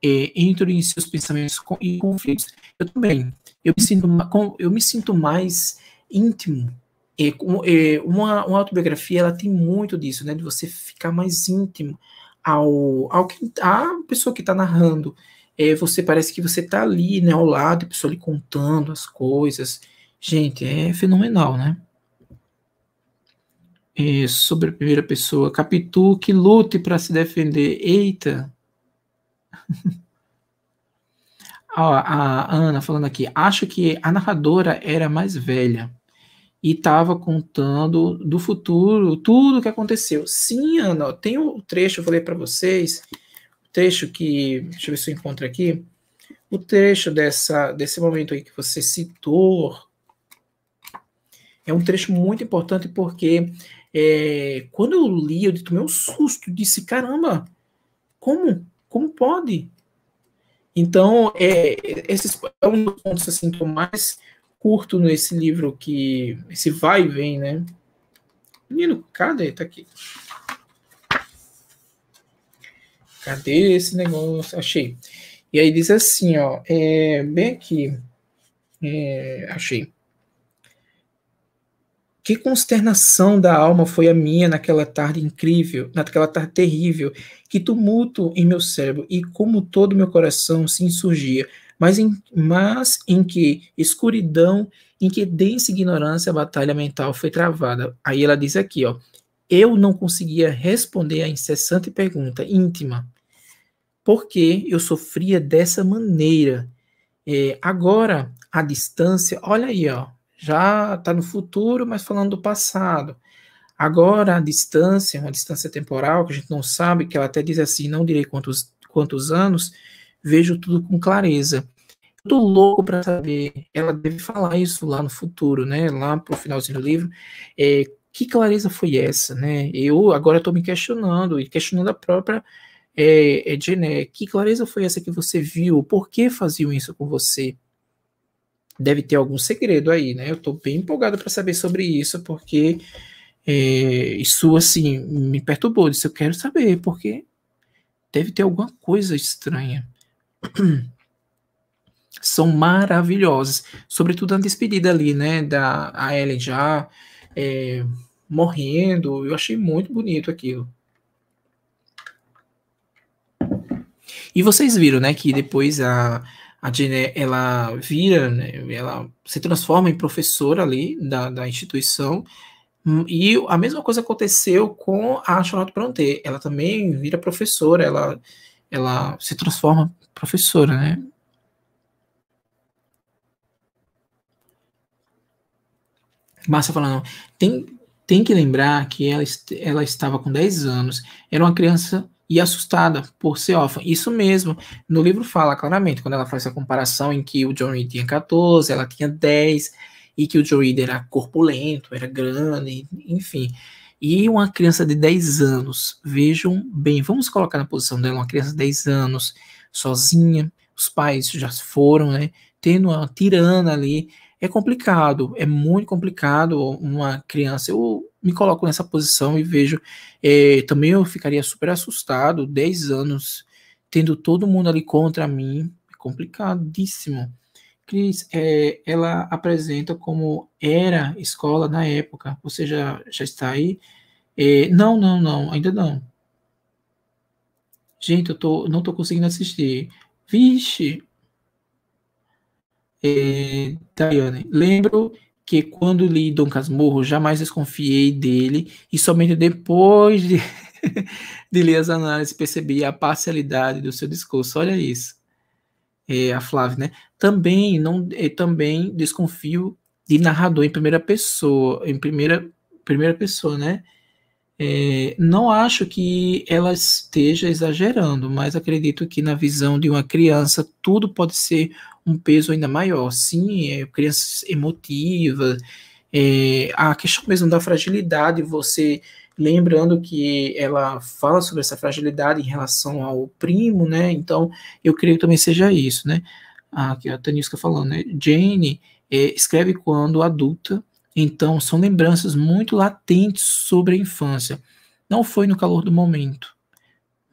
é, entro em seus pensamentos e conflitos. Eu também. Eu me sinto, eu me sinto mais íntimo. É, é, uma, uma autobiografia ela tem muito disso, né? De você ficar mais íntimo ao, ao que, à pessoa que está narrando. É, você parece que você está ali, né, ao lado, a pessoa lhe contando as coisas Gente, é fenomenal, né? E sobre a primeira pessoa, Capitu, que lute para se defender. Eita! a, [LAUGHS] a Ana falando aqui, acho que a narradora era mais velha e estava contando do futuro, tudo o que aconteceu. Sim, Ana, tem o um trecho, eu falei para vocês, o um trecho que, deixa eu ver se eu encontro aqui, o um trecho dessa, desse momento aí que você citou, é um trecho muito importante porque é, quando eu li, eu tomei um susto, disse, caramba, como? Como pode? Então, é, esse é um dos pontos assim, que eu mais curto nesse livro, que esse vai e vem, né? Menino, cadê? Tá aqui. Cadê esse negócio? Achei. E aí diz assim, ó, é, bem aqui, é, achei. Que consternação da alma foi a minha naquela tarde incrível, naquela tarde terrível. Que tumulto em meu cérebro e como todo meu coração se insurgia, mas em, mas em que escuridão, em que densa ignorância a batalha mental foi travada. Aí ela diz aqui, ó, eu não conseguia responder à incessante pergunta íntima. Por que eu sofria dessa maneira? É, agora, à distância, olha aí, ó, já está no futuro, mas falando do passado. Agora, a distância, uma distância temporal, que a gente não sabe, que ela até diz assim, não direi quantos, quantos anos, vejo tudo com clareza. Estou louco para saber, ela deve falar isso lá no futuro, né, lá o finalzinho do livro, é, que clareza foi essa, né? Eu agora estou me questionando, e questionando a própria é, é, é, que clareza foi essa que você viu? Por que faziam isso com você? deve ter algum segredo aí, né? Eu estou bem empolgado para saber sobre isso, porque é, isso, assim, me perturbou. Disse, eu quero saber, porque deve ter alguma coisa estranha. [CLEARS THROAT] São maravilhosas, sobretudo a despedida ali, né? Da a Ellen já é, morrendo, eu achei muito bonito aquilo. E vocês viram, né, que depois a, a Jane ela vira, né, ela se transforma em professora ali da, da instituição. Hum, e a mesma coisa aconteceu com a Charlotte Brontë. Ela também vira professora, ela, ela se transforma em professora, né? Márcia falando, tem, tem que lembrar que ela, ela estava com 10 anos, era uma criança e assustada por ser órfã. Isso mesmo, no livro fala claramente, quando ela faz essa comparação em que o John Reed tinha 14, ela tinha 10, e que o John Reed era corpulento, era grande, enfim. E uma criança de 10 anos, vejam bem, vamos colocar na posição dela uma criança de 10 anos, sozinha, os pais já foram, né? Tendo uma tirana ali, é complicado, é muito complicado uma criança. Eu me coloco nessa posição e vejo. É, também eu ficaria super assustado, 10 anos, tendo todo mundo ali contra mim, é complicadíssimo. Cris, é, ela apresenta como era escola na época. Você já, já está aí? É, não, não, não, ainda não. Gente, eu tô, não estou conseguindo assistir. Vixe! É, Daiane, lembro que quando li Dom Casmurro jamais desconfiei dele e somente depois de, [LAUGHS] de ler as análises percebi a parcialidade do seu discurso. Olha isso, é, a Flávia, né? Também não, é, também desconfio de narrador em primeira pessoa, em primeira primeira pessoa, né? É, não acho que ela esteja exagerando, mas acredito que na visão de uma criança tudo pode ser um peso ainda maior. Sim, é, crianças emotivas, é, a questão mesmo da fragilidade, você lembrando que ela fala sobre essa fragilidade em relação ao primo, né? Então, eu creio que também seja isso, né? Aqui a Tanisca falando, né? Jane é, escreve quando adulta, então são lembranças muito latentes sobre a infância. Não foi no calor do momento,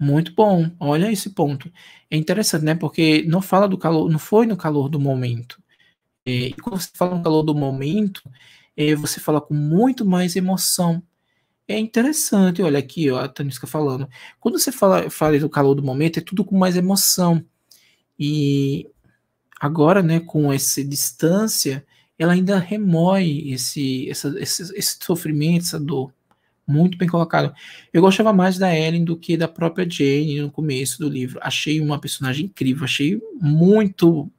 muito bom. Olha esse ponto. É interessante, né? Porque não fala do calor, não foi no calor do momento. É, e quando você fala no calor do momento, é, você fala com muito mais emoção. É interessante, olha aqui, ó, a Tanisca falando. Quando você fala, fala do calor do momento, é tudo com mais emoção. E agora, né, com essa distância, ela ainda remói esse, essa, esse, esse sofrimento, essa dor muito bem colocado. Eu gostava mais da Ellen do que da própria Jane no começo do livro. Achei uma personagem incrível, achei muito.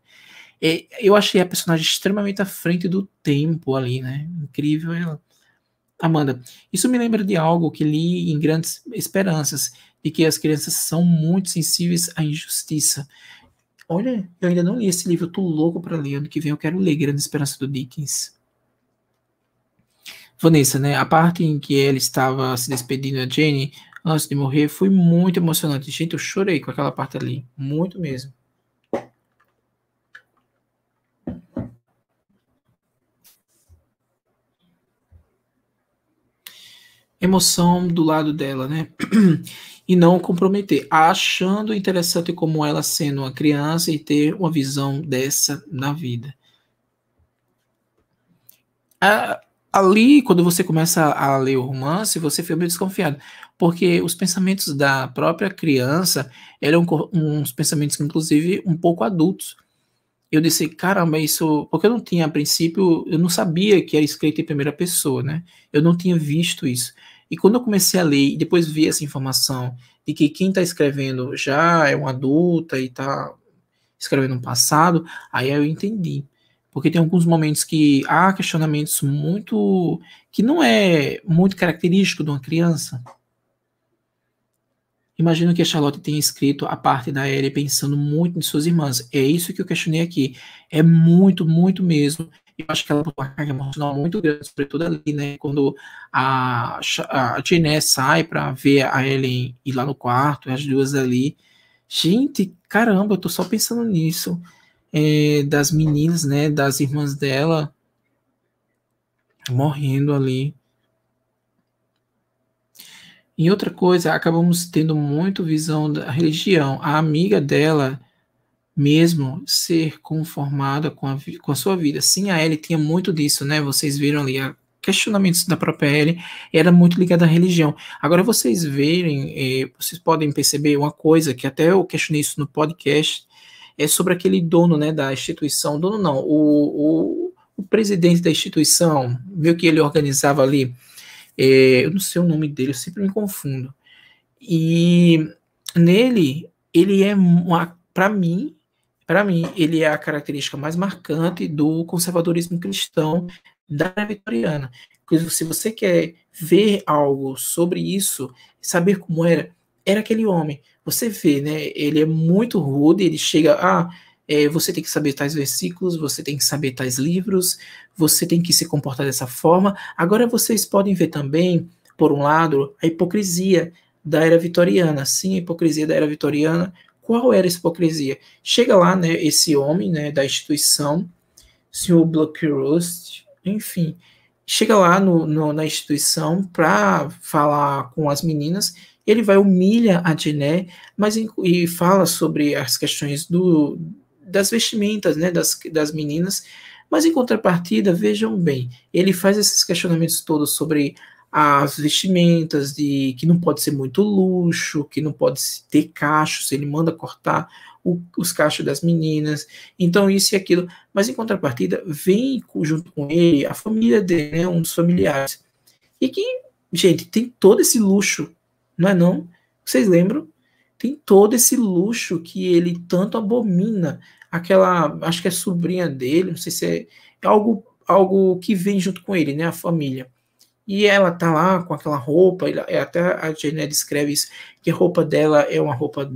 É, eu achei a personagem extremamente à frente do tempo ali, né? Incrível ela. Amanda, isso me lembra de algo que li em Grandes Esperanças, de que as crianças são muito sensíveis à injustiça. Olha, eu ainda não li esse livro, eu tô louco para ler. Ano que vem eu quero ler Grande Esperança do Dickens. Vanessa, né? A parte em que ela estava se despedindo da Jenny antes de morrer foi muito emocionante. Gente, eu chorei com aquela parte ali. Muito mesmo. Emoção do lado dela, né? [CLEARS THROAT] e não comprometer, achando interessante como ela sendo uma criança e ter uma visão dessa na vida. Ah ali, quando você começa a ler o romance, você fica meio desconfiado, porque os pensamentos da própria criança eram uns pensamentos, inclusive, um pouco adultos. Eu disse, caramba, isso. Porque eu não tinha, a princípio, eu não sabia que era escrito em primeira pessoa, né? Eu não tinha visto isso. E quando eu comecei a ler e depois vi essa informação de que quem está escrevendo já é um adulta e está escrevendo no passado, aí eu entendi porque tem alguns momentos que há questionamentos muito que não é muito característico de uma criança. Imagino que a Charlotte tenha escrito a parte da Ellie pensando muito em suas irmãs. É isso que eu questionei aqui. É muito, muito mesmo. Eu acho que ela tem uma carga emocional muito grande, sobretudo ali, né? Quando a, a Jane sai para ver a Ellen ir lá no quarto, as duas ali. Gente, caramba, eu tô só pensando nisso é, das meninas, né, das irmãs dela, morrendo ali. E outra coisa, acabamos tendo muito visão da religião. A amiga dela mesmo ser conformada com a, com a sua vida. Sim, a Ellie tinha muito disso, né? Vocês viram ali a questionamentos da própria Ellie, era muito ligada à religião. Agora vocês verem, eh, vocês podem perceber uma coisa que até eu questionei isso no podcast, é sobre aquele dono né, da instituição, dono não, o, o, o presidente da instituição, viu que ele organizava ali, é, eu não sei o nome dele, eu sempre me confundo. E nele, ele é, para mim, para mim, ele é a característica mais marcante do conservadorismo cristão da vitoriana. Inclusive, se você quer ver algo sobre isso, saber como era, era aquele homem. Você vê, né? Ele é muito rude, ele chega, ah, é, você tem que saber tais versículos, você tem que saber tais livros, você tem que se comportar dessa forma. Agora vocês podem ver também, por um lado, a hipocrisia da era vitoriana. Sim, a hipocrisia da era vitoriana. Qual era essa hipocrisia? Chega lá, né, esse homem, né, da instituição, senhor Blockrust, enfim, chega lá no, no, na instituição para falar com as meninas ele vai humilha a Diné, mas e fala sobre as questões do, das vestimentas, né, das, das meninas, mas em contrapartida, vejam bem, ele faz esses questionamentos todos sobre as vestimentas de que não pode ser muito luxo, que não pode ter cachos, ele manda cortar o, os cachos das meninas, então isso e aquilo. Mas em contrapartida, vem junto com ele a família dele, né, um dos familiares. E que, gente, tem todo esse luxo não é não? Vocês lembram? Tem todo esse luxo que ele tanto abomina. Aquela, acho que é sobrinha dele, não sei se é, é algo, algo que vem junto com ele, né? A família. E ela tá lá com aquela roupa, até a Jane descreve isso, que a roupa dela é uma roupa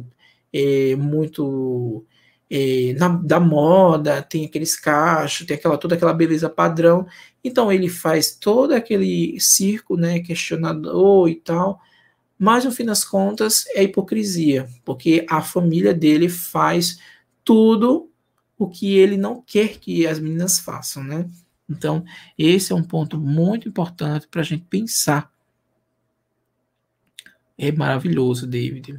é, muito é, na, da moda, tem aqueles cachos, tem aquela toda aquela beleza padrão. Então ele faz todo aquele circo, né, questionador e tal, mas no fim das contas é hipocrisia, porque a família dele faz tudo o que ele não quer que as meninas façam, né? Então, esse é um ponto muito importante para a gente pensar. É maravilhoso, David.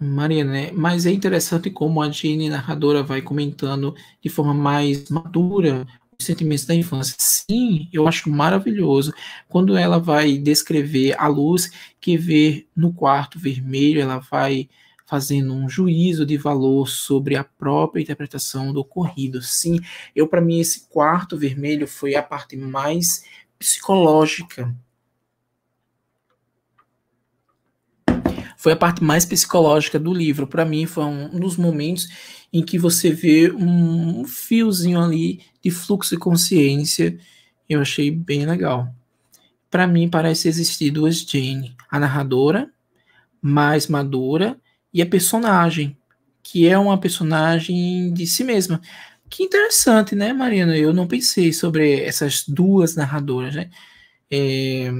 né? mas é interessante como a Jane, narradora, vai comentando de forma mais madura sentimentos da infância. Sim, eu acho maravilhoso quando ela vai descrever a luz que vê no quarto vermelho, ela vai fazendo um juízo de valor sobre a própria interpretação do ocorrido. Sim, eu para mim esse quarto vermelho foi a parte mais psicológica foi a parte mais psicológica do livro. Para mim, foi um dos momentos em que você vê um fiozinho ali de fluxo de consciência. Eu achei bem legal. Para mim, parece existir duas Jane: a narradora, mais madura, e a personagem, que é uma personagem de si mesma. Que interessante, né, Mariana? Eu não pensei sobre essas duas narradoras, né? É,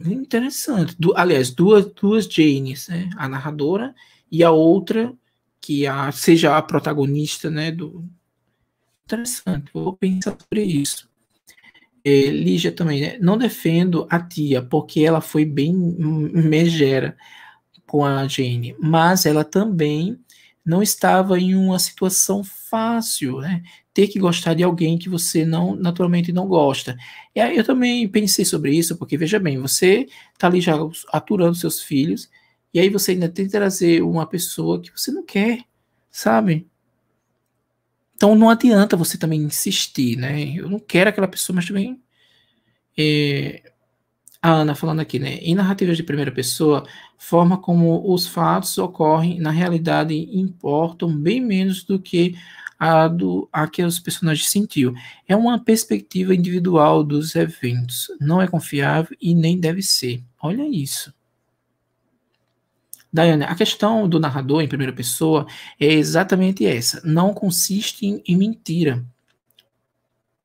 Interessante. Du, aliás, duas, duas Janes, né? A narradora e a outra que a, seja a protagonista, né? Do... Interessante, vou pensar sobre isso. É, Lígia também, né? Não defendo a tia, porque ela foi bem megera com a Jane, mas ela também não estava em uma situação fácil, né? Ter que gostar de alguém que você não naturalmente não gosta. E aí eu também pensei sobre isso, porque veja bem, você está ali já aturando seus filhos, e aí você ainda tem que trazer uma pessoa que você não quer, sabe? Então não adianta você também insistir, né? Eu não quero aquela pessoa, mas também é, a Ana falando aqui, né? Em narrativas de primeira pessoa, forma como os fatos ocorrem na realidade importam bem menos do que a, do, a que os personagens sentiu. É uma perspectiva individual dos eventos. Não é confiável e nem deve ser. Olha isso. Daiane, a questão do narrador em primeira pessoa é exatamente essa. Não consiste em, em mentira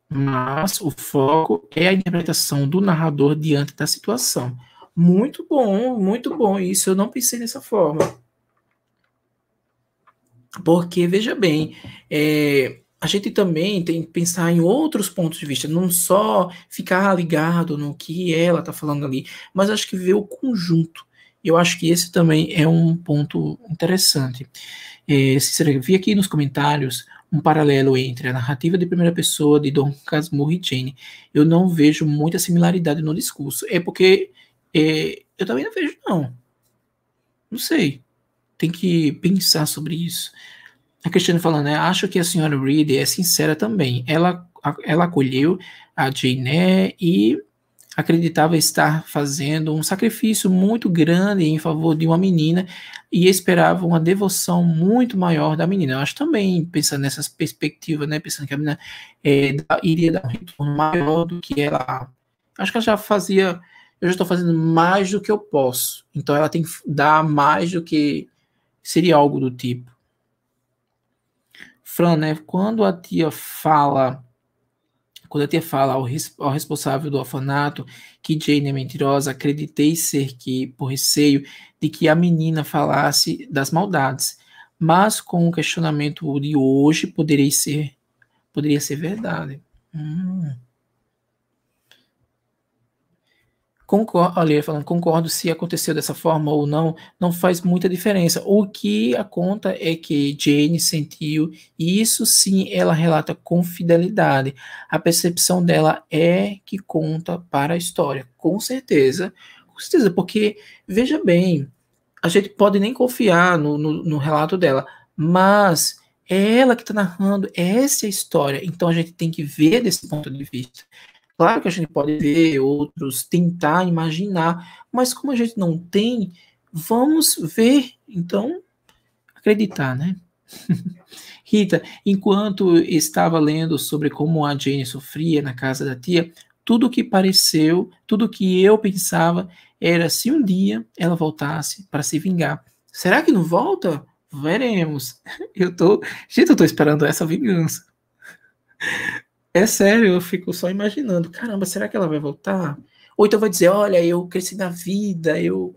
mas o foco é a interpretação do narrador diante da situação. Muito bom, muito bom. Isso eu não pensei dessa forma. Porque, veja bem, é, a gente também tem que pensar em outros pontos de vista, não só ficar ligado no que ela está falando ali, mas acho que ver o conjunto. Eu acho que esse também é um ponto interessante. É, Cícero, vi aqui nos comentários um paralelo entre a narrativa de primeira pessoa de Don Casmurro e Jane. Eu não vejo muita similaridade no discurso. É porque é, eu também não vejo, não. Não sei. Tem que pensar sobre isso. A Cristiane falando, né? Acho que a senhora Reed é sincera também. Ela, ela acolheu a Jane né, e acreditava estar fazendo um sacrifício muito grande em favor de uma menina e esperava uma devoção muito maior da menina. Eu acho também, pensando nessas perspectivas, né, pensando que a menina é, iria dar um retorno maior do que ela. Acho que ela já fazia, eu já estou fazendo mais do que eu posso, então ela tem que dar mais do que seria algo do tipo. Fran, né, quando a tia fala quando a tia fala ao, ao responsável do orfanato que Jane é mentirosa, acreditei ser que, por receio de que a menina falasse das maldades, mas com o questionamento de hoje poderia ser, poderia ser verdade. Hum. Concordo, ali falando, concordo se aconteceu dessa forma ou não, não faz muita diferença. O que a conta é que Jane sentiu, e isso sim ela relata com fidelidade. A percepção dela é que conta para a história, com certeza. Com certeza, porque, veja bem, a gente pode nem confiar no, no, no relato dela, mas é ela que está narrando, essa é a história. Então a gente tem que ver desse ponto de vista. Claro que a gente pode ver outros, tentar imaginar, mas como a gente não tem, vamos ver, então, acreditar, né? [LAUGHS] Rita, enquanto estava lendo sobre como a Jane sofria na casa da tia, tudo que pareceu, tudo que eu pensava era se um dia ela voltasse para se vingar. Será que não volta? Veremos. [LAUGHS] Eu tô, gente, eu tô esperando essa vingança. É sério, eu fico só imaginando. Caramba, será que ela vai voltar? Ou então vai dizer, olha, eu cresci na vida, eu,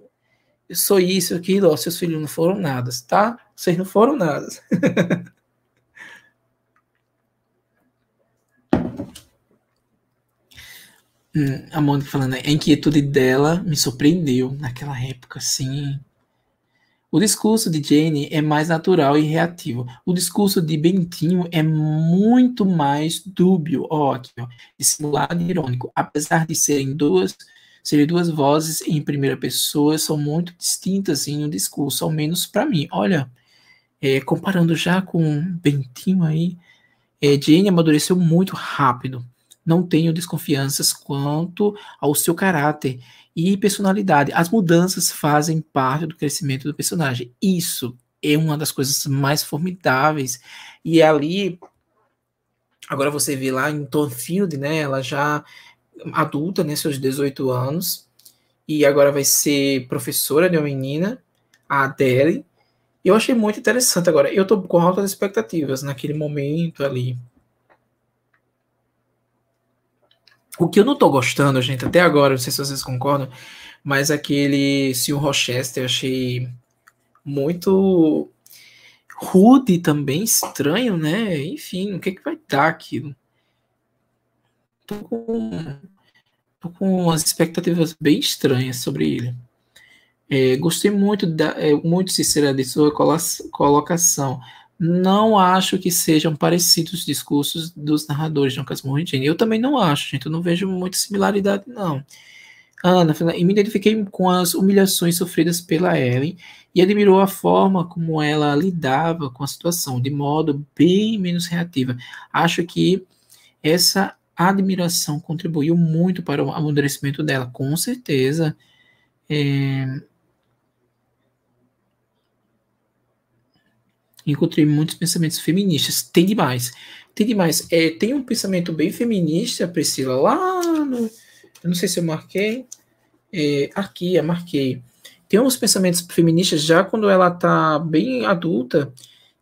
eu sou isso, aquilo, ó, seus filhos não foram nada, tá? Vocês não foram nada. [LAUGHS] hum, a Mônica falando, a inquietude dela me surpreendeu naquela época, assim. O discurso de Jane é mais natural e reativo. O discurso de Bentinho é muito mais dúbio, ótimo, dissimulado e irônico. Apesar de serem duas, serem duas vozes em primeira pessoa, são muito distintas em um discurso, ao menos para mim. Olha, é, comparando já com Bentinho aí, é, Jane amadureceu muito rápido. Não tenho desconfianças quanto ao seu caráter e personalidade. As mudanças fazem parte do crescimento do personagem. Isso é uma das coisas mais formidáveis. E é ali, agora você vê lá em Thornfield, né? Ela já adulta, né? Seus 18 anos. E agora vai ser professora de uma menina, a Adele. Eu achei muito interessante. Agora, eu tô com altas expectativas naquele momento ali. O que eu não tô gostando, gente, até agora, não sei se vocês concordam, mas aquele é Sr. Rochester eu achei muito rude também, estranho, né? Enfim, o que, que vai dar aquilo? Tô com, tô com umas expectativas bem estranhas sobre ele. É, gostei muito, da, é, muito sincera de sua colocação não acho que sejam parecidos os discursos dos narradores de e Casmurridine. Eu também não acho, gente. Eu não vejo muita similaridade, não. Ana, e me identifiquei com as humilhações sofridas pela Ellen e admirou a forma como ela lidava com a situação, de modo bem menos reativa. Acho que essa admiração contribuiu muito para o amadurecimento dela, com certeza. É, encontrei muitos pensamentos feministas. Tem demais. Tem demais. É, tem um pensamento bem feminista, Priscila, lá no. Eu não sei se eu marquei. É, aqui, eu é, marquei. Tem uns pensamentos feministas já quando ela tá bem adulta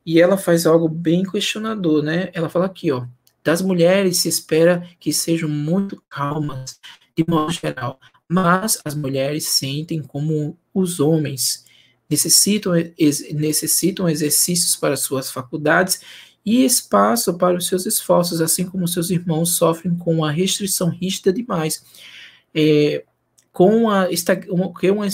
e ela faz algo bem questionador, né? Ela fala aqui, ó. Das mulheres se espera que sejam muito calmas, de modo geral, mas as mulheres sentem como os homens necessitam, ex, necessitam exercícios para suas faculdades e espaço para os seus esforços, assim como seus irmãos sofrem com a restrição rígida demais, é, com a, uma, uma,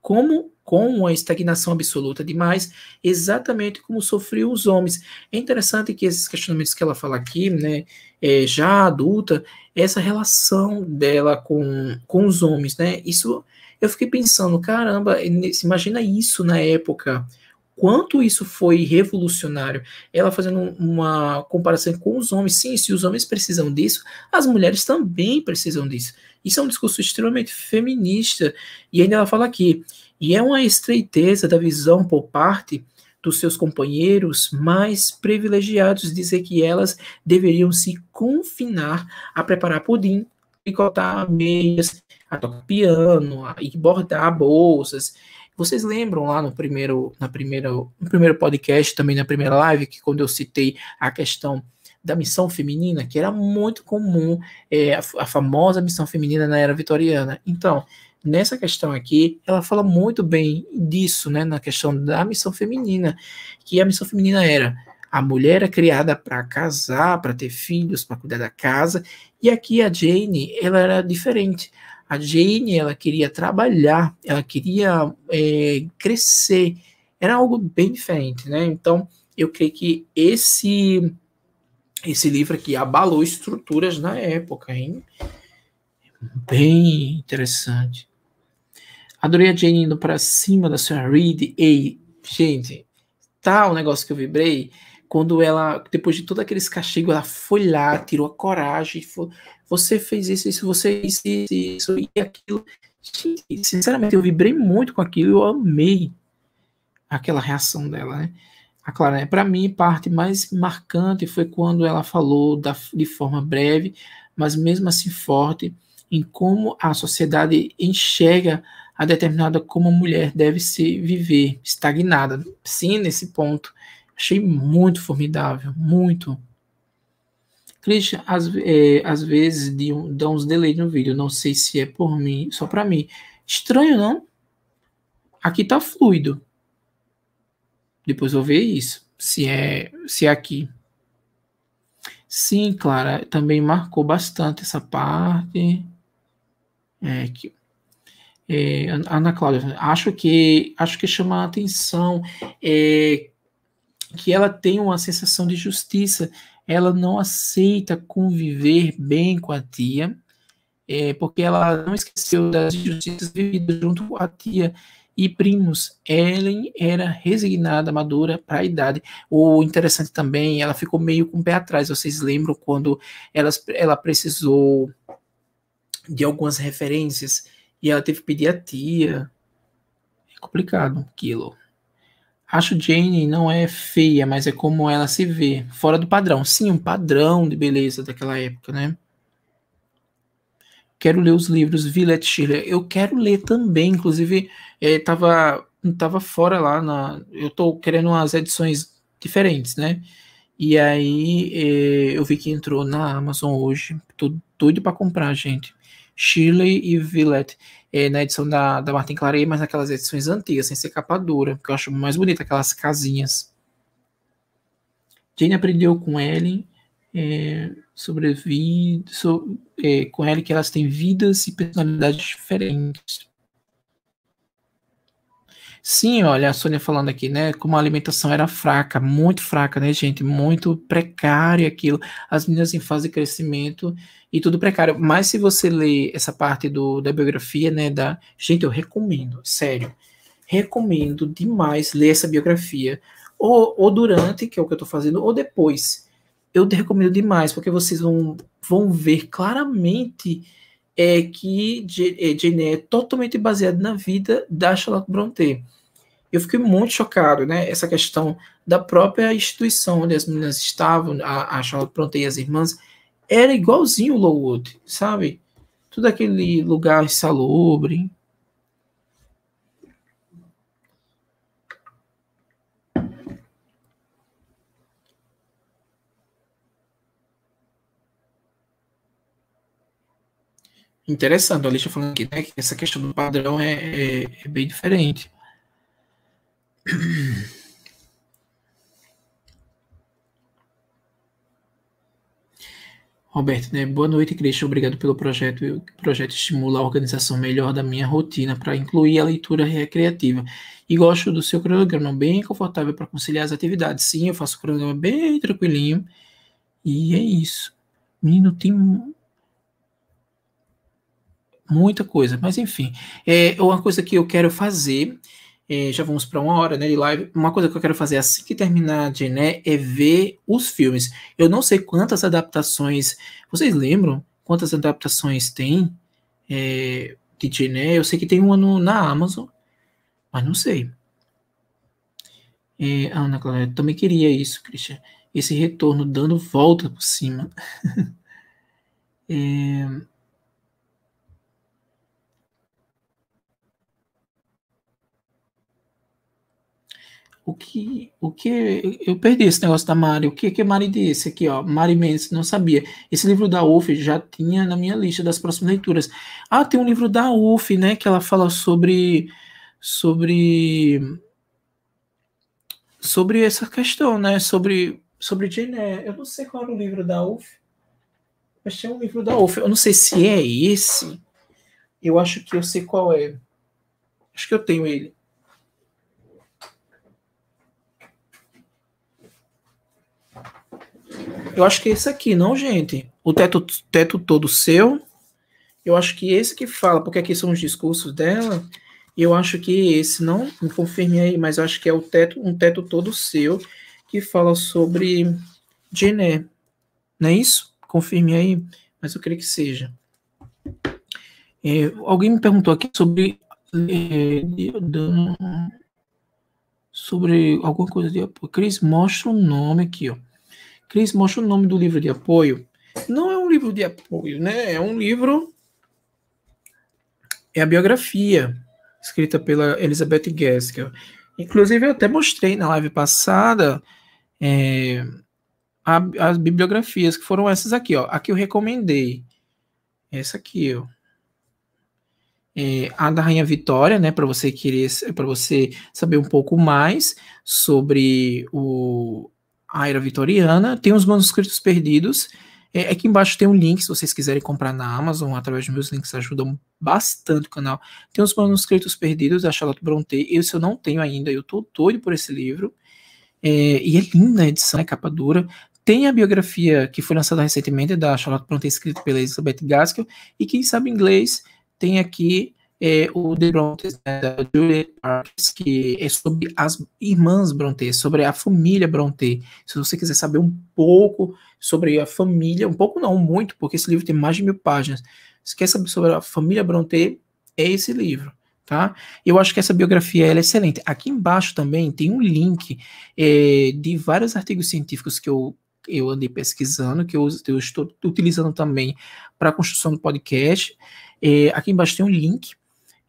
como com uma estagnação absoluta demais, exatamente como sofriam os homens. É interessante que esses questionamentos que ela fala aqui, né, é, já adulta, essa relação dela com, com os homens, né, isso eu fiquei pensando, caramba, imagina isso na época. Quanto isso foi revolucionário? Ela fazendo uma comparação com os homens. Sim, se os homens precisam disso, as mulheres também precisam disso. Isso é um discurso extremamente feminista. E ainda ela fala aqui. E é uma estreiteza da visão por parte dos seus companheiros mais privilegiados dizer que elas deveriam se confinar a preparar pudim, picotar meias a tocar piano, a bordar bolsas. Vocês lembram lá no primeiro, na primeira, no primeiro podcast, também na primeira live, que quando eu citei a questão da missão feminina, que era muito comum, é, a, a famosa missão feminina na era vitoriana. Então, nessa questão aqui, ela fala muito bem disso, né, na questão da missão feminina, que a missão feminina era a mulher é criada para casar, para ter filhos, para cuidar da casa, e aqui a Jane, ela era diferente. A Jane, ela queria trabalhar, ela queria é, crescer. Era algo bem diferente, né? Então, eu creio que esse esse livro aqui abalou estruturas na época, hein? Bem interessante. Adorei a Jane indo para cima da senhora Reed. Ei, gente, tá o um negócio que eu vibrei quando ela, depois de todo aqueles castigos, ela foi lá, tirou a coragem, foi, você fez isso, isso, você isso, isso e aquilo. sinceramente, eu vibrei muito com aquilo, eu amei aquela reação dela, né? A Clara, né? para mim, parte mais marcante foi quando ela falou da, de forma breve, mas mesmo assim forte, em como a sociedade enxerga a determinada como a mulher deve se viver, estagnada. Sim, nesse ponto. Achei muito formidável, muito. Christian, às, é, às vezes, de dá uns delay no vídeo. Não sei se é por mim, só para mim. Estranho, não? Aqui tá fluido. Depois vou ver isso. Se é, se é aqui. Sim, Clara, também marcou bastante essa parte. É, aqui. É, Ana Cláudia, acho que acho que chama a atenção é, que ela tem uma sensação de justiça ela não aceita conviver bem com a tia, é, porque ela não esqueceu das injustiças vividas junto com a tia e primos. Ellen era resignada, madura para a idade. O interessante também, ela ficou meio com o pé atrás. Vocês lembram quando ela, ela precisou de algumas referências e ela teve que pedir a tia? É complicado aquilo. Acho Jane não é feia, mas é como ela se vê, fora do padrão. Sim, um padrão de beleza daquela época, né? Quero ler os livros Villette Schiller. Eu quero ler também, inclusive, é, tava, tava fora lá, na, eu tô querendo umas edições diferentes, né? E aí é, eu vi que entrou na Amazon hoje. Tô doido para comprar, gente. Shirley e Villette é, na edição da, da Martin Claret, mas naquelas edições antigas, sem ser capa dura, porque eu acho mais bonita aquelas casinhas. Jane aprendeu com Ellen é, sobre, so, é, com Ellen que elas têm vidas e personalidades diferentes. Sim, olha, a Sônia falando aqui, né? Como a alimentação era fraca, muito fraca, né, gente? Muito precária aquilo. As meninas em fase de crescimento e tudo precário. Mas se você ler essa parte do, da biografia, né? Da... Gente, eu recomendo, sério. Recomendo demais ler essa biografia. Ou, ou durante, que é o que eu tô fazendo, ou depois. Eu recomendo demais, porque vocês vão, vão ver claramente é que é, Jane é totalmente baseado na vida da Charlotte Brontë eu fiquei muito chocado, né? Essa questão da própria instituição onde as meninas estavam, a, a Charlotte Brontë e as irmãs, era igualzinho o Lowood, sabe? Tudo aquele lugar insalubre. Interessante, a Alicia falando aqui, né? Que essa questão do padrão é, é, é bem diferente. [CLEARS THROAT] Roberto, né? Boa noite, Cristo. Obrigado pelo projeto. O projeto estimula a organização melhor da minha rotina para incluir a leitura recreativa. E gosto do seu cronograma bem confortável para conciliar as atividades. Sim, eu faço o cronograma bem tranquilinho. E é isso. Menino, tem muita coisa. Mas enfim, é uma coisa que eu quero fazer é, já vamos para uma hora né, de live. Uma coisa que eu quero fazer assim que terminar de né, é ver os filmes. Eu não sei quantas adaptações. Vocês lembram quantas adaptações tem é, de Gené? Eu sei que tem uma no, na Amazon, mas não sei. É, ah, Ana Clara, eu também queria isso, Christian. Esse retorno dando volta por cima. [LAUGHS] é, o que, o que eu perdi esse negócio da Mari, o que que Mari disse aqui, ó, Mari Mendes, não sabia. Esse livro da UF já tinha na minha lista das próximas leituras. Ah, tem um livro da UF, né, que ela fala sobre sobre sobre essa questão, né, sobre sobre Jane Eu não sei qual era o livro da UF. Mas tinha um livro da UF, eu não sei se é esse. Eu acho que eu sei qual é. Acho que eu tenho ele. Eu acho que é esse aqui, não, gente? O teto, teto todo seu. Eu acho que esse que fala, porque aqui são os discursos dela. Eu acho que esse, não, não confirme aí, mas eu acho que é o teto, um teto todo seu, que fala sobre Jenner. Não é isso? Confirme aí, mas eu creio que seja. É, alguém me perguntou aqui sobre é, sobre alguma coisa de Apocalipse. Mostra o nome aqui, ó. Cris, mostra o nome do livro de apoio. Não é um livro de apoio, né? É um livro. É a biografia escrita pela Elizabeth Gaskell. Inclusive, eu até mostrei na live passada é, a, as bibliografias, que foram essas aqui, ó. Aqui eu recomendei. Essa aqui, ó. É, a da Rainha Vitória, né, para você querer, para você saber um pouco mais sobre o, a Era Vitoriana, tem os manuscritos perdidos. É, aqui embaixo tem um link, se vocês quiserem comprar na Amazon, através dos meus links, ajudam bastante o canal. Tem os manuscritos perdidos da Charlotte Brontë. Esse eu não tenho ainda, eu tô doido por esse livro. É, e é linda a edição, é capa dura. Tem a biografia que foi lançada recentemente da Charlotte Brontë, escrita pela Elizabeth Gaskell, e quem sabe inglês tem aqui é o The Brontes, né, da Juliet Parks, que é sobre as irmãs Bronte, sobre a família Bronte. Se você quiser saber um pouco sobre a família, um pouco não, muito, porque esse livro tem mais de mil páginas. Se quer saber sobre a família Bronte, é esse livro. Tá? Eu acho que essa biografia é excelente. Aqui embaixo também tem um link é, de vários artigos científicos que eu eu andei pesquisando, que eu, eu estou utilizando também para a construção do podcast. É, aqui embaixo tem um link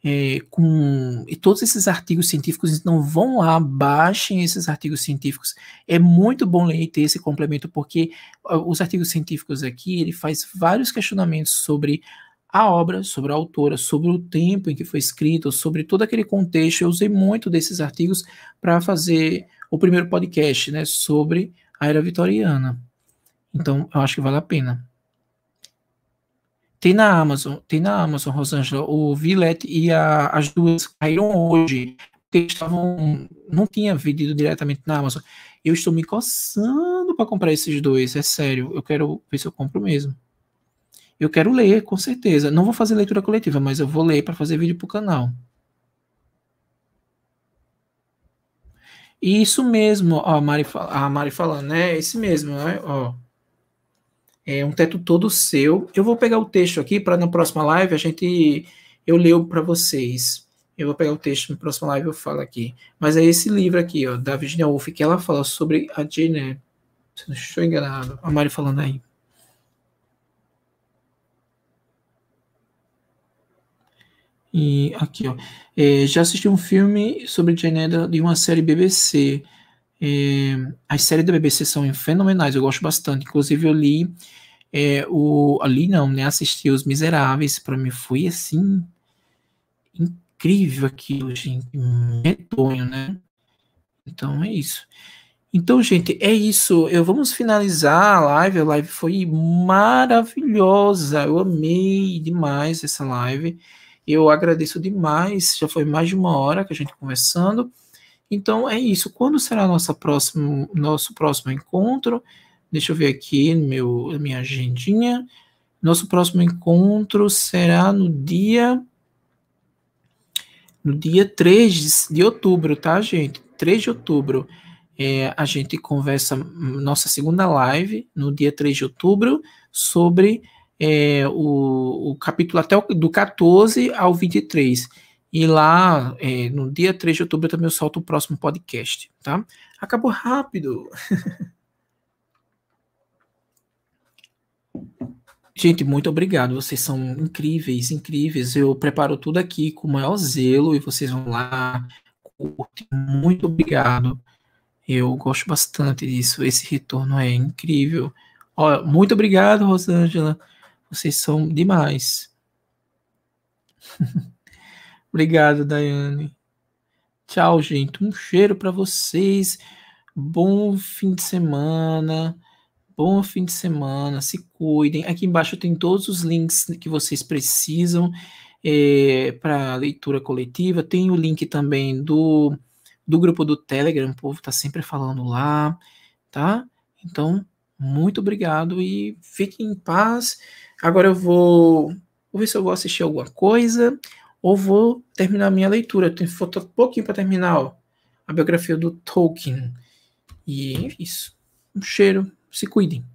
é, com e todos esses artigos científicos, então vão lá, baixem esses artigos científicos. É muito bom ler e ter esse complemento, porque ah, os artigos científicos aqui, ele faz vários questionamentos sobre a obra, sobre a autora, sobre o tempo em que foi escrito, sobre todo aquele contexto. Eu usei muito desses artigos para fazer o primeiro podcast, né, sobre a era vitoriana. Então, eu acho que vale a pena. Tem na Amazon, tem na Amazon, Rosângela, o Villette e a, as duas caíram hoje, porque estavam. Não tinha vendido diretamente na Amazon. Eu estou me coçando para comprar esses dois, é sério. Eu quero ver se eu compro mesmo. Eu quero ler, com certeza. Não vou fazer leitura coletiva, mas eu vou ler para fazer vídeo para o canal. Isso mesmo, ó, a Mari, a Mari falando, né? Esse mesmo, né? Ó. É um teto todo seu. Eu vou pegar o texto aqui para na próxima live a gente eu leio para vocês. Eu vou pegar o texto na próxima live eu falo aqui. Mas é esse livro aqui, ó, da Virginia Woolf, que ela fala sobre a Jane. Se não estou enganado, a Mari falando aí. E aqui, ó. É, já assisti um filme sobre Jane Edda de uma série BBC. É, as séries da BBC são fenomenais, eu gosto bastante. Inclusive, eu li é, o. Ali não, né? Assisti Os Miseráveis. para mim foi assim. Incrível aquilo, gente. Medonho, né? Então é isso. Então, gente, é isso. Eu vamos finalizar a live. A live foi maravilhosa. Eu amei demais essa live. Eu agradeço demais. Já foi mais de uma hora que a gente conversando. Então é isso. Quando será nosso próximo, nosso próximo encontro? Deixa eu ver aqui meu, minha agendinha. Nosso próximo encontro será no dia no dia 3 de outubro, tá, gente? 3 de outubro. É, a gente conversa nossa segunda live no dia 3 de outubro sobre é, o, o capítulo até o, do 14 ao 23. E lá, é, no dia 3 de outubro, eu também solto o próximo podcast, tá? Acabou rápido. [LAUGHS] Gente, muito obrigado. Vocês são incríveis, incríveis. Eu preparo tudo aqui com o maior zelo e vocês vão lá. Muito obrigado. Eu gosto bastante disso. Esse retorno é incrível. Olha, muito obrigado, Rosângela. Vocês são demais. [LAUGHS] Obrigado, Daiane. Tchau, gente. Um cheiro para vocês. Bom fim de semana. Bom fim de semana. Se cuidem. Aqui embaixo tem todos os links que vocês precisam é, para leitura coletiva. Tem o link também do, do grupo do Telegram. O povo está sempre falando lá, tá? Então, muito obrigado e fiquem em paz. Agora eu vou, vou ver se eu vou assistir alguma coisa ou vou terminar minha leitura. Tem falta pouquinho para terminar ó, a biografia do Tolkien. E é isso. Um cheiro. Se cuidem.